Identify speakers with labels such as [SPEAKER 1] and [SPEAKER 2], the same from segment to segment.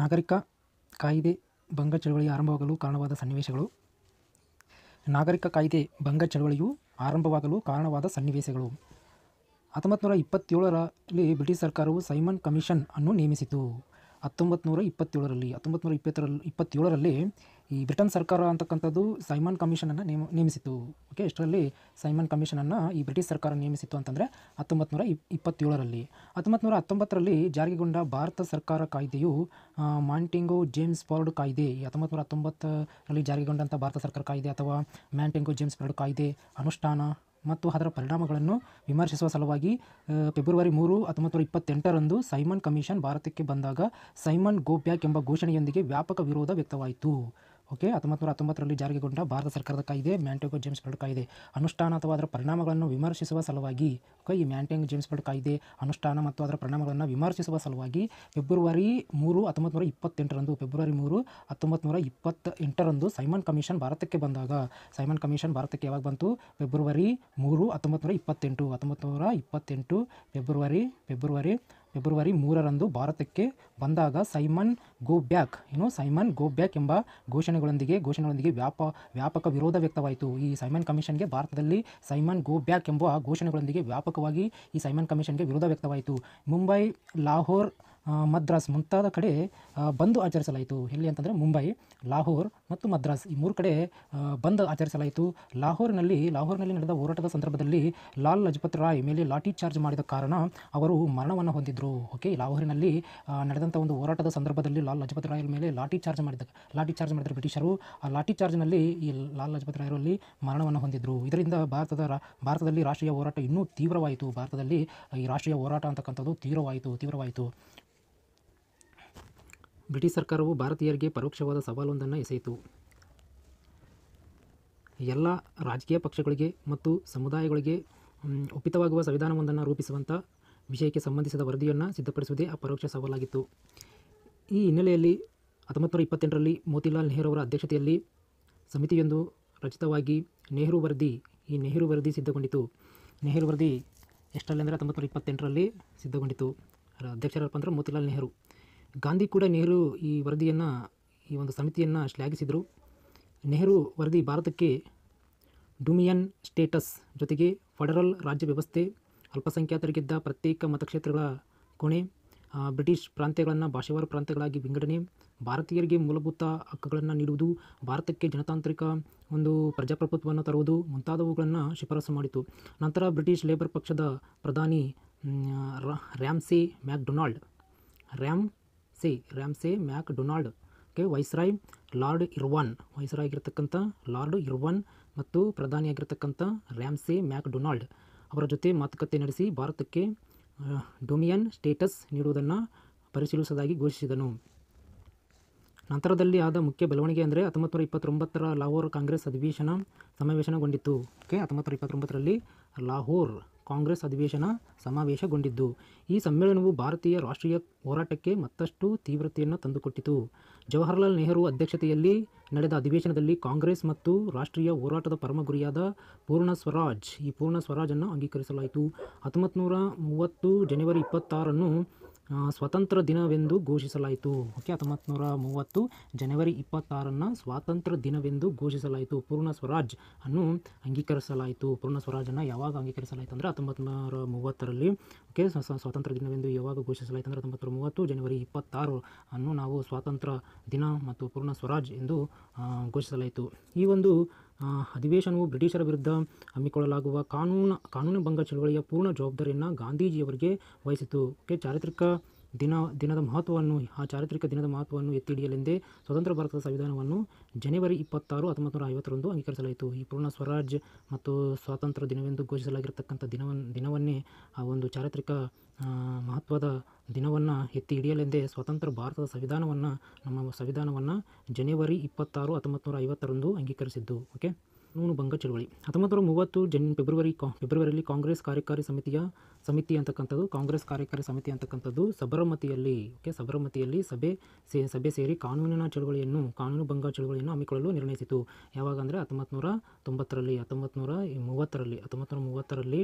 [SPEAKER 1] ನಾಗರಿಕ ಕಾಯ್ದೆ ಭಂಗ ಚಳವಳಿ ಆರಂಭವಾಗಲು ಕಾರಣವಾದ ಸನ್ನಿವೇಶಗಳು ನಾಗರಿಕ ಕಾಯ್ದೆ ಭಂಗ ಚಳವಳಿಯು ಆರಂಭವಾಗಲು ಕಾರಣವಾದ ಸನ್ನಿವೇಶಗಳು ಹತ್ತೊಂಬತ್ತು ನೂರ ಇಪ್ಪತ್ತೇಳರಲ್ಲಿ ಬ್ರಿಟಿಷ್ ಸರ್ಕಾರವು ಸೈಮನ್ ಕಮಿಷನ್ ಅನ್ನು ನೇಮಿಸಿತು ಹತ್ತೊಂಬತ್ತು ನೂರ ಇಪ್ಪತ್ತೇಳರಲ್ಲಿ ಹತ್ತೊಂಬತ್ತು ನೂರ ಇಪ್ಪತ್ತರ ಇಪ್ಪತ್ತೇಳರಲ್ಲಿ ಈ ಬ್ರಿಟನ್ ಸರ್ಕಾರ ಅಂತಕ್ಕಂಥದ್ದು ಸೈಮನ್ ಕಮಿಷನನ್ನು ನೇಮ ನೇಮಿಸಿತು ಓಕೆ ಇಷ್ಟರಲ್ಲಿ ಸೈಮನ್ ಕಮಿಷನನ್ನು ಈ ಬ್ರಿಟಿಷ್ ಸರ್ಕಾರ ನೇಮಿಸಿತ್ತು ಅಂತಂದರೆ ಹತ್ತೊಂಬತ್ತು ನೂರ ಇಪ್ಪತ್ತೇಳರಲ್ಲಿ ಹತ್ತೊಂಬತ್ತು ನೂರ ಹತ್ತೊಂಬತ್ತರಲ್ಲಿ ಜಾರಿಗೊಂಡ ಭಾರತ ಸರ್ಕಾರ ಕಾಯ್ದೆಯು ಮಾಂಟಿಂಗೋ ಜೇಮ್ಸ್ ಫಾರ್ಡ್ ಕಾಯ್ದೆ ಹತ್ತೊಂಬತ್ತು ನೂರ ಹತ್ತೊಂಬತ್ತರಲ್ಲಿ ಜಾರಿಗೊಂಡಂಥ ಭಾರತ ಸರ್ಕಾರ ಕಾಯ್ದೆ ಅಥವಾ ಮ್ಯಾಂಟಿಂಗೋ ಜೇಮ್ಸ್ ಫಾರ್ಡ್ ಕಾಯ್ದೆ ಅನುಷ್ಠಾನ ಮತ್ತು ಅದರ ಪರಿಣಾಮಗಳನ್ನು ವಿಮರ್ಶಿಸುವ ಸಲುವಾಗಿ ಫೆಬ್ರವರಿ ಮೂರು ಹತ್ತೊಂಬತ್ತು ನೂರ ಇಪ್ಪತ್ತೆಂಟರಂದು ಸೈಮನ್ ಕಮಿಷನ್ ಭಾರತಕ್ಕೆ ಬಂದಾಗ ಸೈಮನ್ ಗೋ ಎಂಬ ಘೋಷಣೆಯೊಂದಿಗೆ ವ್ಯಾಪಕ ವಿರೋಧ ವ್ಯಕ್ತವಾಯಿತು ಓಕೆ ಹತ್ತೊಂಬತ್ತು ನೂರ ಹತ್ತೊಂಬತ್ತರಲ್ಲಿ ಜಾರಿಗೆಗೊಂಡ ಭಾರತ ಸರ್ಕಾರದ ಕಾಯ್ದೆ ಮ್ಯಾಂಟೆಂಗೋ ಜೇಮ್ಸ್ ಬರ್ಡ್ ಕಾಯ್ದೆ ಅನುಷ್ಠಾನ ಅಥವಾ ಅದರ ಪರಿಣಾಮಗಳನ್ನು ವಿಮರ್ಶಿಸುವ ಸಲುವಾಗಿ ಓಕೆ ಈ ಮ್ಯಾಂಟೆಂಗ್ ಜೇಮ್ಸ್ ಬರ್ಡ್ ಕಾಯ್ದೆ ಅನುಷ್ಠಾನ ಮತ್ತು ಅದರ ಪರಿಣಾಮಗಳನ್ನು ವಿಮರ್ಶಿಸುವ ಸಲುವಾಗಿ ಫೆಬ್ರವರಿ ಮೂರು ಹತ್ತೊಂಬತ್ತು ನೂರ ಇಪ್ಪತ್ತೆಂಟರಂದು ಫೆಬ್ರವರಿ ಮೂರು ಹತ್ತೊಂಬತ್ತು ನೂರ ಇಪ್ಪತ್ತೆಂಟರಂದು ಸೈಮನ್ ಕಮಿಷನ್ ಭಾರತಕ್ಕೆ ಬಂದಾಗ ಸೈಮನ್ ಕಮಿಷನ್ ಭಾರತಕ್ಕೆ ಯಾವಾಗ ಬಂತು ಫೆಬ್ರವರಿ ಮೂರು ಹತ್ತೊಂಬತ್ತು ನೂರ ಇಪ್ಪತ್ತೆಂಟು ಹತ್ತೊಂಬತ್ತು ನೂರ ಇಪ್ಪತ್ತೆಂಟು ಫೆಬ್ರವರಿ ಫೆಬ್ರವರಿ ಫೆಬ್ರವರಿ ಮೂರರಂದು ಭಾರತಕ್ಕೆ ಬಂದಾಗ ಸೈಮನ್ ಗೋ ಬ್ಯಾಕ್ ಏನು ಸೈಮನ್ ಗೋ ಬ್ಯಾಕ್ ಎಂಬ ಘೋಷಣೆಗಳೊಂದಿಗೆ ಘೋಷಣೆಗಳೊಂದಿಗೆ ವ್ಯಾಪ ವ್ಯಾಪಕ ವಿರೋಧ ವ್ಯಕ್ತವಾಯಿತು ಈ ಸೈಮನ್ ಕಮಿಷನ್ಗೆ ಭಾರತದಲ್ಲಿ ಸೈಮನ್ ಗೋ ಬ್ಯಾಕ್ ಎಂಬ ಘೋಷಣೆಗಳೊಂದಿಗೆ ವ್ಯಾಪಕವಾಗಿ ಈ ಸೈಮನ್ ಕಮಿಷನ್ಗೆ ವಿರೋಧ ವ್ಯಕ್ತವಾಯಿತು ಮುಂಬೈ ಲಾಹೋರ್ ಮದ್ರಾಸ್ ಮುಂತಾದ ಕಡೆ ಬಂದು ಆಚರಿಸಲಾಯಿತು ಎಲ್ಲಿ ಅಂತಂದರೆ ಮುಂಬೈ ಲಾಹೋರ್ ಮತ್ತು ಮದ್ರಾಸ್ ಈ ಮೂರು ಕಡೆ ಬಂದ್ ಆಚರಿಸಲಾಯಿತು ಲಾಹೋರ್ನಲ್ಲಿ ಲಾಹೋರ್ನಲ್ಲಿ ನಡೆದ ಹೋರಾಟದ ಸಂದರ್ಭದಲ್ಲಿ ಲಾಲ್ ಲಜಪತ್ ರಾಯ್ ಮೇಲೆ ಲಾಠಿ ಚಾರ್ಜ್ ಮಾಡಿದ ಕಾರಣ ಅವರು ಮರಣವನ್ನು ಹೊಂದಿದ್ದರು ಓಕೆ ಲಾಹೋರಿನಲ್ಲಿ ನಡೆದಂಥ ಒಂದು ಹೋರಾಟದ ಸಂದರ್ಭದಲ್ಲಿ ಲಾಲ್ ಲಜಪತ್ ರಾಯರ ಮೇಲೆ ಲಾಠಿ ಚಾರ್ಜ್ ಮಾಡಿದ ಲಾಠಿ ಚಾರ್ಜ್ ಮಾಡಿದ ಬ್ರಿಟಿಷರು ಆ ಲಾಠಿ ಚಾರ್ಜ್ನಲ್ಲಿ ಈ ಲಾಲ್ ಲಜಪತ್ ರಾಯರಲ್ಲಿ ಮರಣವನ್ನು ಹೊಂದಿದ್ದರು ಇದರಿಂದ ಭಾರತದ ಭಾರತದಲ್ಲಿ ರಾಷ್ಟ್ರೀಯ ಹೋರಾಟ ಇನ್ನೂ ತೀವ್ರವಾಯಿತು ಭಾರತದಲ್ಲಿ ಈ ರಾಷ್ಟ್ರೀಯ ಹೋರಾಟ ಅಂತಕ್ಕಂಥದ್ದು ತೀವ್ರವಾಯಿತು ತೀವ್ರವಾಯಿತು ಬ್ರಿಟಿಷ್ ಸರ್ಕಾರವು ಭಾರತೀಯರಿಗೆ ಪರೋಕ್ಷವಾದ ಸವಾಲೊಂದನ್ನು ಎಸೆಯಿತು ಎಲ್ಲ ರಾಜಕೀಯ ಪಕ್ಷಗಳಿಗೆ ಮತ್ತು ಸಮುದಾಯಗಳಿಗೆ ಒಪ್ಪಿತವಾಗುವ ಸಂವಿಧಾನವೊಂದನ್ನು ರೂಪಿಸುವಂಥ ವಿಷಯಕ್ಕೆ ಸಂಬಂಧಿಸಿದ ವರದಿಯನ್ನು ಸಿದ್ಧಪಡಿಸುವುದೇ ಆ ಪರೋಕ್ಷ ಸವಾಲಾಗಿತ್ತು ಈ ಹಿನ್ನೆಲೆಯಲ್ಲಿ ಹತ್ತೊಂಬತ್ತು ನೂರ ಇಪ್ಪತ್ತೆಂಟರಲ್ಲಿ ಮೋತಿಲಾಲ್ ನೆಹರು ಅವರ ಅಧ್ಯಕ್ಷತೆಯಲ್ಲಿ ಸಮಿತಿಯೊಂದು ರಚಿತವಾಗಿ ನೆಹರು ವರದಿ ಈ ನೆಹರು ವರದಿ ಸಿದ್ಧಗೊಂಡಿತು ನೆಹರು ವರದಿ ಎಷ್ಟರಲ್ಲಿ ಅಂದರೆ ಹತ್ತೊಂಬತ್ತು ನೂರ ಇಪ್ಪತ್ತೆಂಟರಲ್ಲಿ ಸಿದ್ಧಗೊಂಡಿತು ಅದರ ಅಧ್ಯಕ್ಷರಪ್ಪ ಅಂದರೆ ಮೋತಿಲಾಲ್ ನೆಹರು ಗಾಂಧಿ ಕೂಡ ನೆಹರು ಈ ವರದಿಯನ್ನು ಈ ಒಂದು ಸಮಿತಿಯನ್ನು ಶ್ಲಾಘಿಸಿದರು ನೆಹರು ವರದಿ ಭಾರತಕ್ಕೆ ಡುಮಿಯನ್ ಸ್ಟೇಟಸ್ ಜೊತೆಗೆ ಫೆಡರಲ್ ರಾಜ್ಯ ವ್ಯವಸ್ಥೆ ಅಲ್ಪಸಂಖ್ಯಾತರಿಗಿದ್ದ ಪ್ರತ್ಯೇಕ ಮತಕ್ಷೇತ್ರಗಳ ಕೋಣೆ ಬ್ರಿಟಿಷ್ ಪ್ರಾಂತ್ಯಗಳನ್ನು ಭಾಷಾವಾರು ಪ್ರಾಂತ್ಯಗಳಾಗಿ ವಿಂಗಡಣೆ ಭಾರತೀಯರಿಗೆ ಮೂಲಭೂತ ಹಕ್ಕುಗಳನ್ನು ನೀಡುವುದು ಭಾರತಕ್ಕೆ ಜನತಾಂತ್ರಿಕ ಒಂದು ಪ್ರಜಾಪ್ರಭುತ್ವವನ್ನು ತರುವುದು ಮುಂತಾದವುಗಳನ್ನು ಶಿಫಾರಸು ಮಾಡಿತು ನಂತರ ಬ್ರಿಟಿಷ್ ಲೇಬರ್ ಪಕ್ಷದ ಪ್ರಧಾನಿ ರ್ಯಾಮ್ಸಿ ಮ್ಯಾಕ್ಡೊನಾಲ್ಡ್ ರ್ಯಾಮ್ Ramsay Ramsay MacDonald okay viceroy lord Irwin viceroy ಆಗಿರ್ತಕ್ಕಂಥ ಲಾರ್ಡ್ ಇರ್ವಾನ್ ಮತ್ತು ಪ್ರಧಾನಿಯಾಗಿರ್ತಕ್ಕಂಥ ರ್ಯಾಮ್ಸೆ ಮ್ಯಾಕ್ ಡೊನಾಲ್ಡ್ ಅವರ ಜೊತೆ ಮಾತುಕತೆ ನಡೆಸಿ ಭಾರತಕ್ಕೆ ಡೊಮಿಯನ್ ಸ್ಟೇಟಸ್ ನೀಡುವುದನ್ನು ಪರಿಶೀಲಿಸುವುದಾಗಿ ಘೋಷಿಸಿದನು ನಂತರದಲ್ಲಿ ಆದ ಮುಖ್ಯ ಬೆಳವಣಿಗೆ ಅಂದರೆ ಹತ್ತೊಂಬತ್ತು ನೂರ ಇಪ್ಪತ್ತೊಂಬತ್ತರ ಲಾಹೋರ್ ಕಾಂಗ್ರೆಸ್ ಅಧಿವೇಶನ ಸಮಾವೇಶನಗೊಂಡಿತು ಓಕೆ ಹತ್ತೊಂಬತ್ತು ನೂರ ಇಪ್ಪತ್ತೊಂಬತ್ತರಲ್ಲಿ ಲಾಹೋರ್ ಕಾಂಗ್ರೆಸ್ ಅಧಿವೇಶನ ಸಮಾವೇಶಗೊಂಡಿದ್ದು ಈ ಸಮ್ಮೇಳನವು ಭಾರತೀಯ ರಾಷ್ಟ್ರೀಯ ಹೋರಾಟಕ್ಕೆ ಮತ್ತಷ್ಟು ತೀವ್ರತೆಯನ್ನು ತಂದುಕೊಟ್ಟಿತು ಜವಾಹರಲಾಲ್ ನೆಹರು ಅಧ್ಯಕ್ಷತೆಯಲ್ಲಿ ನಡೆದ ಅಧಿವೇಶನದಲ್ಲಿ ಕಾಂಗ್ರೆಸ್ ಮತ್ತು ರಾಷ್ಟ್ರೀಯ ಹೋರಾಟದ ಪರಮ ಗುರಿಯಾದ ಪೂರ್ಣ ಸ್ವರಾಜ್ ಈ ಪೂರ್ಣ ಸ್ವರಾಜನ್ನು ಅಂಗೀಕರಿಸಲಾಯಿತು ಹತ್ತೊಂಬತ್ತು ನೂರ ಮೂವತ್ತು ಜನವರಿ ಇಪ್ಪತ್ತಾರನ್ನು ಸ್ವತಂತ್ರ ದಿನವೆಂದು ಘೋಷಿಸಲಾಯಿತು ಓಕೆ ಹತ್ತೊಂಬತ್ತು ನೂರ ಮೂವತ್ತು ಜನವರಿ ಇಪ್ಪತ್ತಾರನ್ನು ಸ್ವಾತಂತ್ರ್ಯ ದಿನವೆಂದು ಘೋಷಿಸಲಾಯಿತು ಪೂರ್ಣ ಸ್ವರಾಜ್ ಅನ್ನು ಅಂಗೀಕರಿಸಲಾಯಿತು ಪೂರ್ಣ ಸ್ವರಾಜನ್ನು ಯಾವಾಗ ಅಂಗೀಕರಿಸಲಾಯಿತು ಅಂದರೆ ಹತ್ತೊಂಬತ್ತು ನೂರ ಮೂವತ್ತರಲ್ಲಿ ಓಕೆ ಸ್ವಾತಂತ್ರ್ಯ ದಿನವೆಂದು ಯಾವಾಗ ಘೋಷಿಸಲಾಯಿತು ಅಂದರೆ ಹತ್ತೊಂಬತ್ತು ನೂರ ಮೂವತ್ತು ಜನವರಿ ಇಪ್ಪತ್ತಾರು ಅನ್ನು ನಾವು ಸ್ವಾತಂತ್ರ್ಯ ದಿನ ಮತ್ತು ಪೂರ್ಣ ಸ್ವರಾಜ್ ಎಂದು ಘೋಷಿಸಲಾಯಿತು ಈ ಒಂದು ಅಧಿವೇಶನವು ಬ್ರಿಟಿಷರ ವಿರುದ್ಧ ಹಮ್ಮಿಕೊಳ್ಳಲಾಗುವ ಕಾನೂನು ಕಾನೂನು ಭಂಗ ಚಳವಳಿಯ ಪೂರ್ಣ ಜವಾಬ್ದಾರಿಯನ್ನು ಗಾಂಧೀಜಿಯವರಿಗೆ ವಹಿಸಿತು ಓಕೆ ಚಾರಿತ್ರಿಕ ದಿನ ದಿನದ ಮಹತ್ವವನ್ನು ಆ ಚಾರಿತ್ರಿಕ ದಿನದ ಮಹತ್ವವನ್ನು ಎತ್ತಿ ಹಿಡಿಯಲೆಂದೇ ಸ್ವತಂತ್ರ ಭಾರತದ ಸಂವಿಧಾನವನ್ನು ಜನವರಿ ಇಪ್ಪತ್ತಾರು ಹತ್ತೊಂಬತ್ತು ನೂರ ಐವತ್ತರಂದು ಅಂಗೀಕರಿಸಲಾಯಿತು ಈ ಪೂರ್ಣ ಸ್ವರಾಜ್ ಮತ್ತು ಸ್ವಾತಂತ್ರ್ಯ ದಿನವೆಂದು ಘೋಷಿಸಲಾಗಿರ್ತಕ್ಕಂಥ ದಿನವನ್ನು ದಿನವನ್ನೇ ಆ ಒಂದು ಚಾರಿತ್ರಿಕ ಮಹತ್ವದ ದಿನವನ್ನು ಎತ್ತಿ ಹಿಡಿಯಲೆಂದೇ ಸ್ವತಂತ್ರ ಭಾರತದ ಸಂವಿಧಾನವನ್ನು ನಮ್ಮ ಸಂವಿಧಾನವನ್ನು ಜನವರಿ ಇಪ್ಪತ್ತಾರು ಹತ್ತೊಂಬತ್ತು ನೂರ ಐವತ್ತರಂದು ಅಂಗೀಕರಿಸಿದ್ದು ಓಕೆ ನೂನು ಭಂಗ ಚಳುವಳಿ ಹತ್ತೊಂಬತ್ತು ನೂರ ಮೂವತ್ತು ಜನ್ ಫೆಬ್ರವರಿ ಕಾ ಫೆಬ್ರವರಿಯಲ್ಲಿ ಕಾಂಗ್ರೆಸ್ ಕಾರ್ಯಕಾರಿ ಸಮಿತಿಯ ಸಮಿತಿ ಅಂತಕ್ಕಂಥದ್ದು ಕಾಂಗ್ರೆಸ್ ಕಾರ್ಯಕಾರಿ ಸಮಿತಿ ಅಂತಕ್ಕಂಥದ್ದು ಸಬರಮತಿಯಲ್ಲಿ ಓಕೆ ಸಬರಮತಿಯಲ್ಲಿ ಸಭೆ ಸಭೆ ಸೇರಿ ಕಾನೂನಿನ ಚಳವಳಿಯನ್ನು ಕಾನೂನು ಭಂಗ ಚಳುವಳಿಯನ್ನು ಹಮ್ಮಿಕೊಳ್ಳಲು ನಿರ್ಣಯಿಸಿತು ಯಾವಾಗಂದರೆ ಅಂದರೆ ಹತ್ತೊಂಬತ್ತು ನೂರ ತೊಂಬತ್ತರಲ್ಲಿ ಹತ್ತೊಂಬತ್ತು ನೂರ ಮೂವತ್ತರಲ್ಲಿ ಹತ್ತೊಂಬತ್ತು ನೂರ ಮೂವತ್ತರಲ್ಲಿ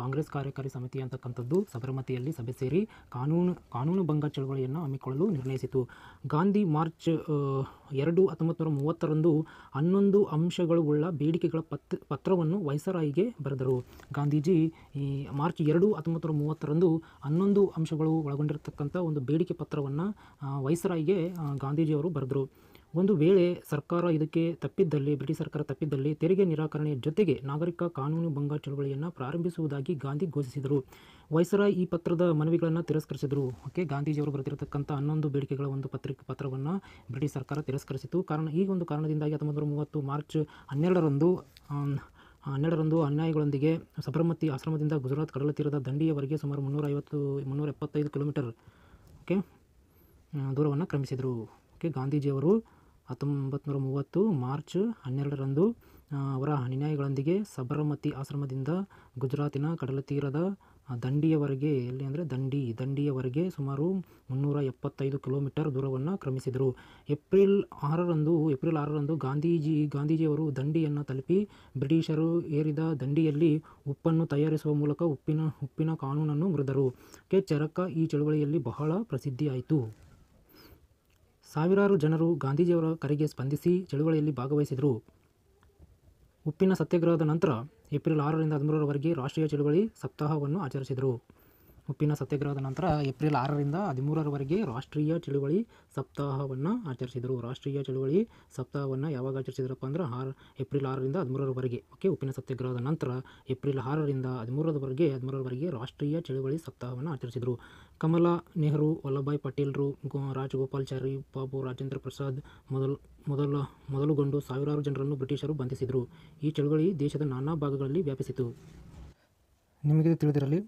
[SPEAKER 1] ಕಾಂಗ್ರೆಸ್ ಕಾರ್ಯಕಾರಿ ಸಮಿತಿ ಅಂತಕ್ಕಂಥದ್ದು ಸಬರಮತಿಯಲ್ಲಿ ಸಭೆ ಸೇರಿ ಕಾನೂನು ಕಾನೂನು ಭಂಗ ಚಳವಳಿಯನ್ನು ಹಮ್ಮಿಕೊಳ್ಳಲು ನಿರ್ಣಯಿಸಿತು ಗಾಂಧಿ ಮಾರ್ಚ್ ಎರಡು ಹತ್ತೊಂಬತ್ತು ನೂರ ಮೂವತ್ತರಂದು ಹನ್ನೊಂದು ಅಂಶಗಳು ಉಳ್ಳ ಬೇಡಿಕೆಗಳ ಪತ್ರವನ್ನು ವೈಸರಾಯಿಗೆ ಬರೆದರು ಗಾಂಧೀಜಿ ಈ ಮಾರ್ಚ್ ಎರಡು ಹತ್ತೊಂಬತ್ತು ನೂರ ಮೂವತ್ತರಂದು ಹನ್ನೊಂದು ಅಂಶಗಳು ಒಳಗೊಂಡಿರತಕ್ಕಂಥ ಒಂದು ಬೇಡಿಕೆ ಪತ್ರವನ್ನು ವೈಸರಾಯಿಗೆ ಗಾಂಧೀಜಿಯವರು ಬರೆದರು ಒಂದು ವೇಳೆ ಸರ್ಕಾರ ಇದಕ್ಕೆ ತಪ್ಪಿದ್ದಲ್ಲಿ ಬ್ರಿಟಿಷ್ ಸರ್ಕಾರ ತಪ್ಪಿದ್ದಲ್ಲಿ ತೆರಿಗೆ ನಿರಾಕರಣೆಯ ಜೊತೆಗೆ ನಾಗರಿಕ ಕಾನೂನು ಭಂಗ ಚಳವಳಿಯನ್ನು ಪ್ರಾರಂಭಿಸುವುದಾಗಿ ಗಾಂಧಿ ಘೋಷಿಸಿದರು ವೈಸರಾಯ್ ಈ ಪತ್ರದ ಮನವಿಗಳನ್ನು ತಿರಸ್ಕರಿಸಿದರು ಓಕೆ ಗಾಂಧೀಜಿಯವರು ಬರೆದಿರತಕ್ಕಂಥ ಹನ್ನೊಂದು ಬೇಡಿಕೆಗಳ ಒಂದು ಪತ್ರಿಕೆ ಪತ್ರವನ್ನು ಬ್ರಿಟಿಷ್ ಸರ್ಕಾರ ತಿರಸ್ಕರಿಸಿತು ಕಾರಣ ಈ ಒಂದು ಕಾರಣದಿಂದಾಗಿ ಹತ್ತೊಂಬತ್ತು ಮೂವತ್ತು ಮಾರ್ಚ್ ಹನ್ನೆರಡರಂದು ಹನ್ನೆರಡರಂದು ಅನ್ಯಾಯಗಳೊಂದಿಗೆ ಸಬರಮತಿ ಆಶ್ರಮದಿಂದ ಗುಜರಾತ್ ಕಡಲತೀರದ ದಂಡಿಯವರೆಗೆ ಸುಮಾರು ಮುನ್ನೂರ ಐವತ್ತು ಮುನ್ನೂರ ಎಪ್ಪತ್ತೈದು ಕಿಲೋಮೀಟರ್ ಓಕೆ ದೂರವನ್ನು ಕ್ರಮಿಸಿದರು ಓಕೆ ಗಾಂಧೀಜಿಯವರು ಹತ್ತೊಂಬತ್ತು ನೂರ ಮೂವತ್ತು ಮಾರ್ಚ್ ಹನ್ನೆರಡರಂದು ಅವರ ಅನ್ಯಾಯಗಳೊಂದಿಗೆ ಸಬರಮತಿ ಆಶ್ರಮದಿಂದ ಗುಜರಾತಿನ ಕಡಲತೀರದ ದಂಡಿಯವರೆಗೆ ಎಲ್ಲಿ ಅಂದರೆ ದಂಡಿ ದಂಡಿಯವರೆಗೆ ಸುಮಾರು ಮುನ್ನೂರ ಎಪ್ಪತ್ತೈದು ಕಿಲೋಮೀಟರ್ ದೂರವನ್ನು ಕ್ರಮಿಸಿದರು ಏಪ್ರಿಲ್ ಆರರಂದು ಏಪ್ರಿಲ್ ಆರರಂದು ಗಾಂಧೀಜಿ ಗಾಂಧೀಜಿಯವರು ದಂಡಿಯನ್ನು ತಲುಪಿ ಬ್ರಿಟಿಷರು ಏರಿದ ದಂಡಿಯಲ್ಲಿ ಉಪ್ಪನ್ನು ತಯಾರಿಸುವ ಮೂಲಕ ಉಪ್ಪಿನ ಉಪ್ಪಿನ ಕಾನೂನನ್ನು ಮುರಿದರು ಕೆ ಚರಕ ಈ ಚಳುವಳಿಯಲ್ಲಿ ಬಹಳ ಪ್ರಸಿದ್ಧಿಯಾಯಿತು ಸಾವಿರಾರು ಜನರು ಗಾಂಧೀಜಿಯವರ ಕರೆಗೆ ಸ್ಪಂದಿಸಿ ಚಳುವಳಿಯಲ್ಲಿ ಭಾಗವಹಿಸಿದರು ಉಪ್ಪಿನ ಸತ್ಯಾಗ್ರಹದ ನಂತರ ಏಪ್ರಿಲ್ ಆರರಿಂದ ಹದಿಮೂರರವರೆಗೆ ರಾಷ್ಟ್ರೀಯ ಚಳುವಳಿ ಸಪ್ತಾಹವನ್ನು ಆಚರಿಸಿದರು ಉಪ್ಪಿನ ಸತ್ಯಾಗ್ರಹದ ನಂತರ ಏಪ್ರಿಲ್ ಆರರಿಂದ ಹದಿಮೂರರವರೆಗೆ ರಾಷ್ಟ್ರೀಯ ಚಳುವಳಿ ಸಪ್ತಾಹವನ್ನು ಆಚರಿಸಿದರು ರಾಷ್ಟ್ರೀಯ ಚಳುವಳಿ ಸಪ್ತಾಹವನ್ನು ಯಾವಾಗ ಆಚರಿಸಿದ್ರಪ್ಪ ಅಂದ್ರೆ ಆರು ಏಪ್ರಿಲ್ ಆರರಿಂದ ಹದಿಮೂರರವರೆಗೆ ಓಕೆ ಉಪ್ಪಿನ ಸತ್ಯಾಗ್ರಹದ ನಂತರ ಏಪ್ರಿಲ್ ಆರರಿಂದ ಹದಿಮೂರರವರೆಗೆ ಹದಿಮೂರರವರೆಗೆ ರಾಷ್ಟ್ರೀಯ ಚಳುವಳಿ ಸಪ್ತಾಹವನ್ನು ಆಚರಿಸಿದರು ಕಮಲಾ ನೆಹರು ವಲ್ಲಭಾಯ್ ಪಟೇಲ್ರು ಗೋ ರಾಜಗೋಪಾಲ್ಚಾರಿ ಬಾಬು ರಾಜೇಂದ್ರ ಪ್ರಸಾದ್ ಮೊದಲು ಮೊದಲ ಮೊದಲುಗೊಂಡು ಸಾವಿರಾರು ಜನರನ್ನು ಬ್ರಿಟಿಷರು ಬಂಧಿಸಿದರು ಈ ಚಳುವಳಿ ದೇಶದ ನಾನಾ ಭಾಗಗಳಲ್ಲಿ ವ್ಯಾಪಿಸಿತು ನಿಮಗೆ ತಿಳಿದಿರಲಿ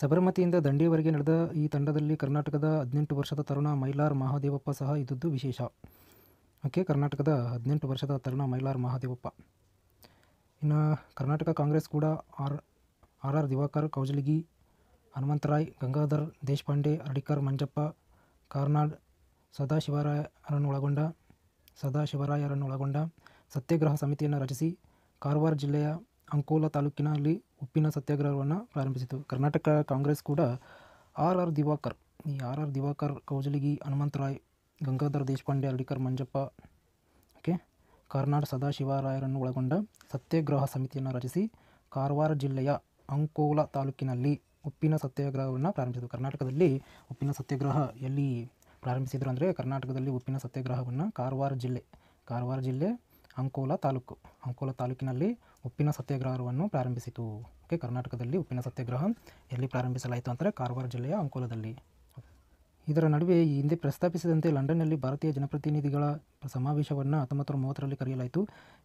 [SPEAKER 1] ಸಬರಮತಿಯಿಂದ ದಂಡಿಯವರೆಗೆ ನಡೆದ ಈ ತಂಡದಲ್ಲಿ ಕರ್ನಾಟಕದ ಹದಿನೆಂಟು ವರ್ಷದ ತರುಣ ಮೈಲಾರ್ ಮಹಾದೇವಪ್ಪ ಸಹ ಇದ್ದದ್ದು ವಿಶೇಷ ಓಕೆ ಕರ್ನಾಟಕದ ಹದಿನೆಂಟು ವರ್ಷದ ತರುಣ ಮೈಲಾರ್ ಮಹಾದೇವಪ್ಪ ಇನ್ನು ಕರ್ನಾಟಕ ಕಾಂಗ್ರೆಸ್ ಕೂಡ R R R Diwakar Kaujalgi Hanumantharay Gangadhar Deshpande Aradikar Manjappa Karnad ಒಳಗೊಂಡ ಸದಾಶಿವರಾಯರನ್ನು ಒಳಗೊಂಡ ಸತ್ಯಾಗ್ರಹ ಸಮಿತಿಯನ್ನು ರಚಿಸಿ ಕಾರವಾರ ಜಿಲ್ಲೆಯ ಅಂಕೋಲ ತಾಲೂಕಿನಲ್ಲಿ ಉಪ್ಪಿನ ಸತ್ಯಾಗ್ರಹವನ್ನು ಪ್ರಾರಂಭಿಸಿತು ಕರ್ನಾಟಕ ಕಾಂಗ್ರೆಸ್ ಕೂಡ ಆರ್ ಆರ್ ದಿವಾಕರ್ ಈ R R Diwakar Kaujalgi Hanumantharay Gangadhara Deshpande Aralikar Manjappa okay Karnad ಸದಾಶಿವರಾಯರನ್ನು ಒಳಗೊಂಡ ಸತ್ಯಾಗ್ರಹ ಸಮಿತಿಯನ್ನು ರಚಿಸಿ ಕಾರವಾರ ಜಿಲ್ಲೆಯ ಅಂಕೋಲ ತಾಲೂಕಿನಲ್ಲಿ ಉಪ್ಪಿನ ಸತ್ಯಾಗ್ರಹವನ್ನು ಪ್ರಾರಂಭಿಸಿದರು ಕರ್ನಾಟಕದಲ್ಲಿ ಉಪ್ಪಿನ ಸತ್ಯಾಗ್ರಹ ಎಲ್ಲಿ ಪ್ರಾರಂಭಿಸಿದರು ಅಂದರೆ ಕರ್ನಾಟಕದಲ್ಲಿ ಉಪ್ಪಿನ ಸತ್ಯಾಗ್ರಹವನ್ನು ಕಾರವಾರ ಜಿಲ್ಲೆ ಕಾರವಾರ ಜಿಲ್ಲೆ ಅಂಕೋಲ ತಾಲೂಕು ಅಂಕೋಲ ತಾಲೂಕಿನಲ್ಲಿ ಉಪ್ಪಿನ ಸತ್ಯಾಗ್ರಹವನ್ನು ಪ್ರಾರಂಭಿಸಿತು ಓಕೆ ಕರ್ನಾಟಕದಲ್ಲಿ ಉಪ್ಪಿನ ಸತ್ಯಾಗ್ರಹ ಎಲ್ಲಿ ಪ್ರಾರಂಭಿಸಲಾಯಿತು ಅಂದರೆ ಕಾರವಾರ ಜಿಲ್ಲೆಯ ಅಂಕೋಲದಲ್ಲಿ ಇದರ ನಡುವೆ ಈ ಹಿಂದೆ ಪ್ರಸ್ತಾಪಿಸಿದಂತೆ ಲಂಡನ್ನಲ್ಲಿ ಭಾರತೀಯ ಜನಪ್ರತಿನಿಧಿಗಳ ಸಮಾವೇಶವನ್ನು ಹತ್ತೊಂಬತ್ತು ಮೂವತ್ತರಲ್ಲಿ ಕರೆಯಲಾಯಿತು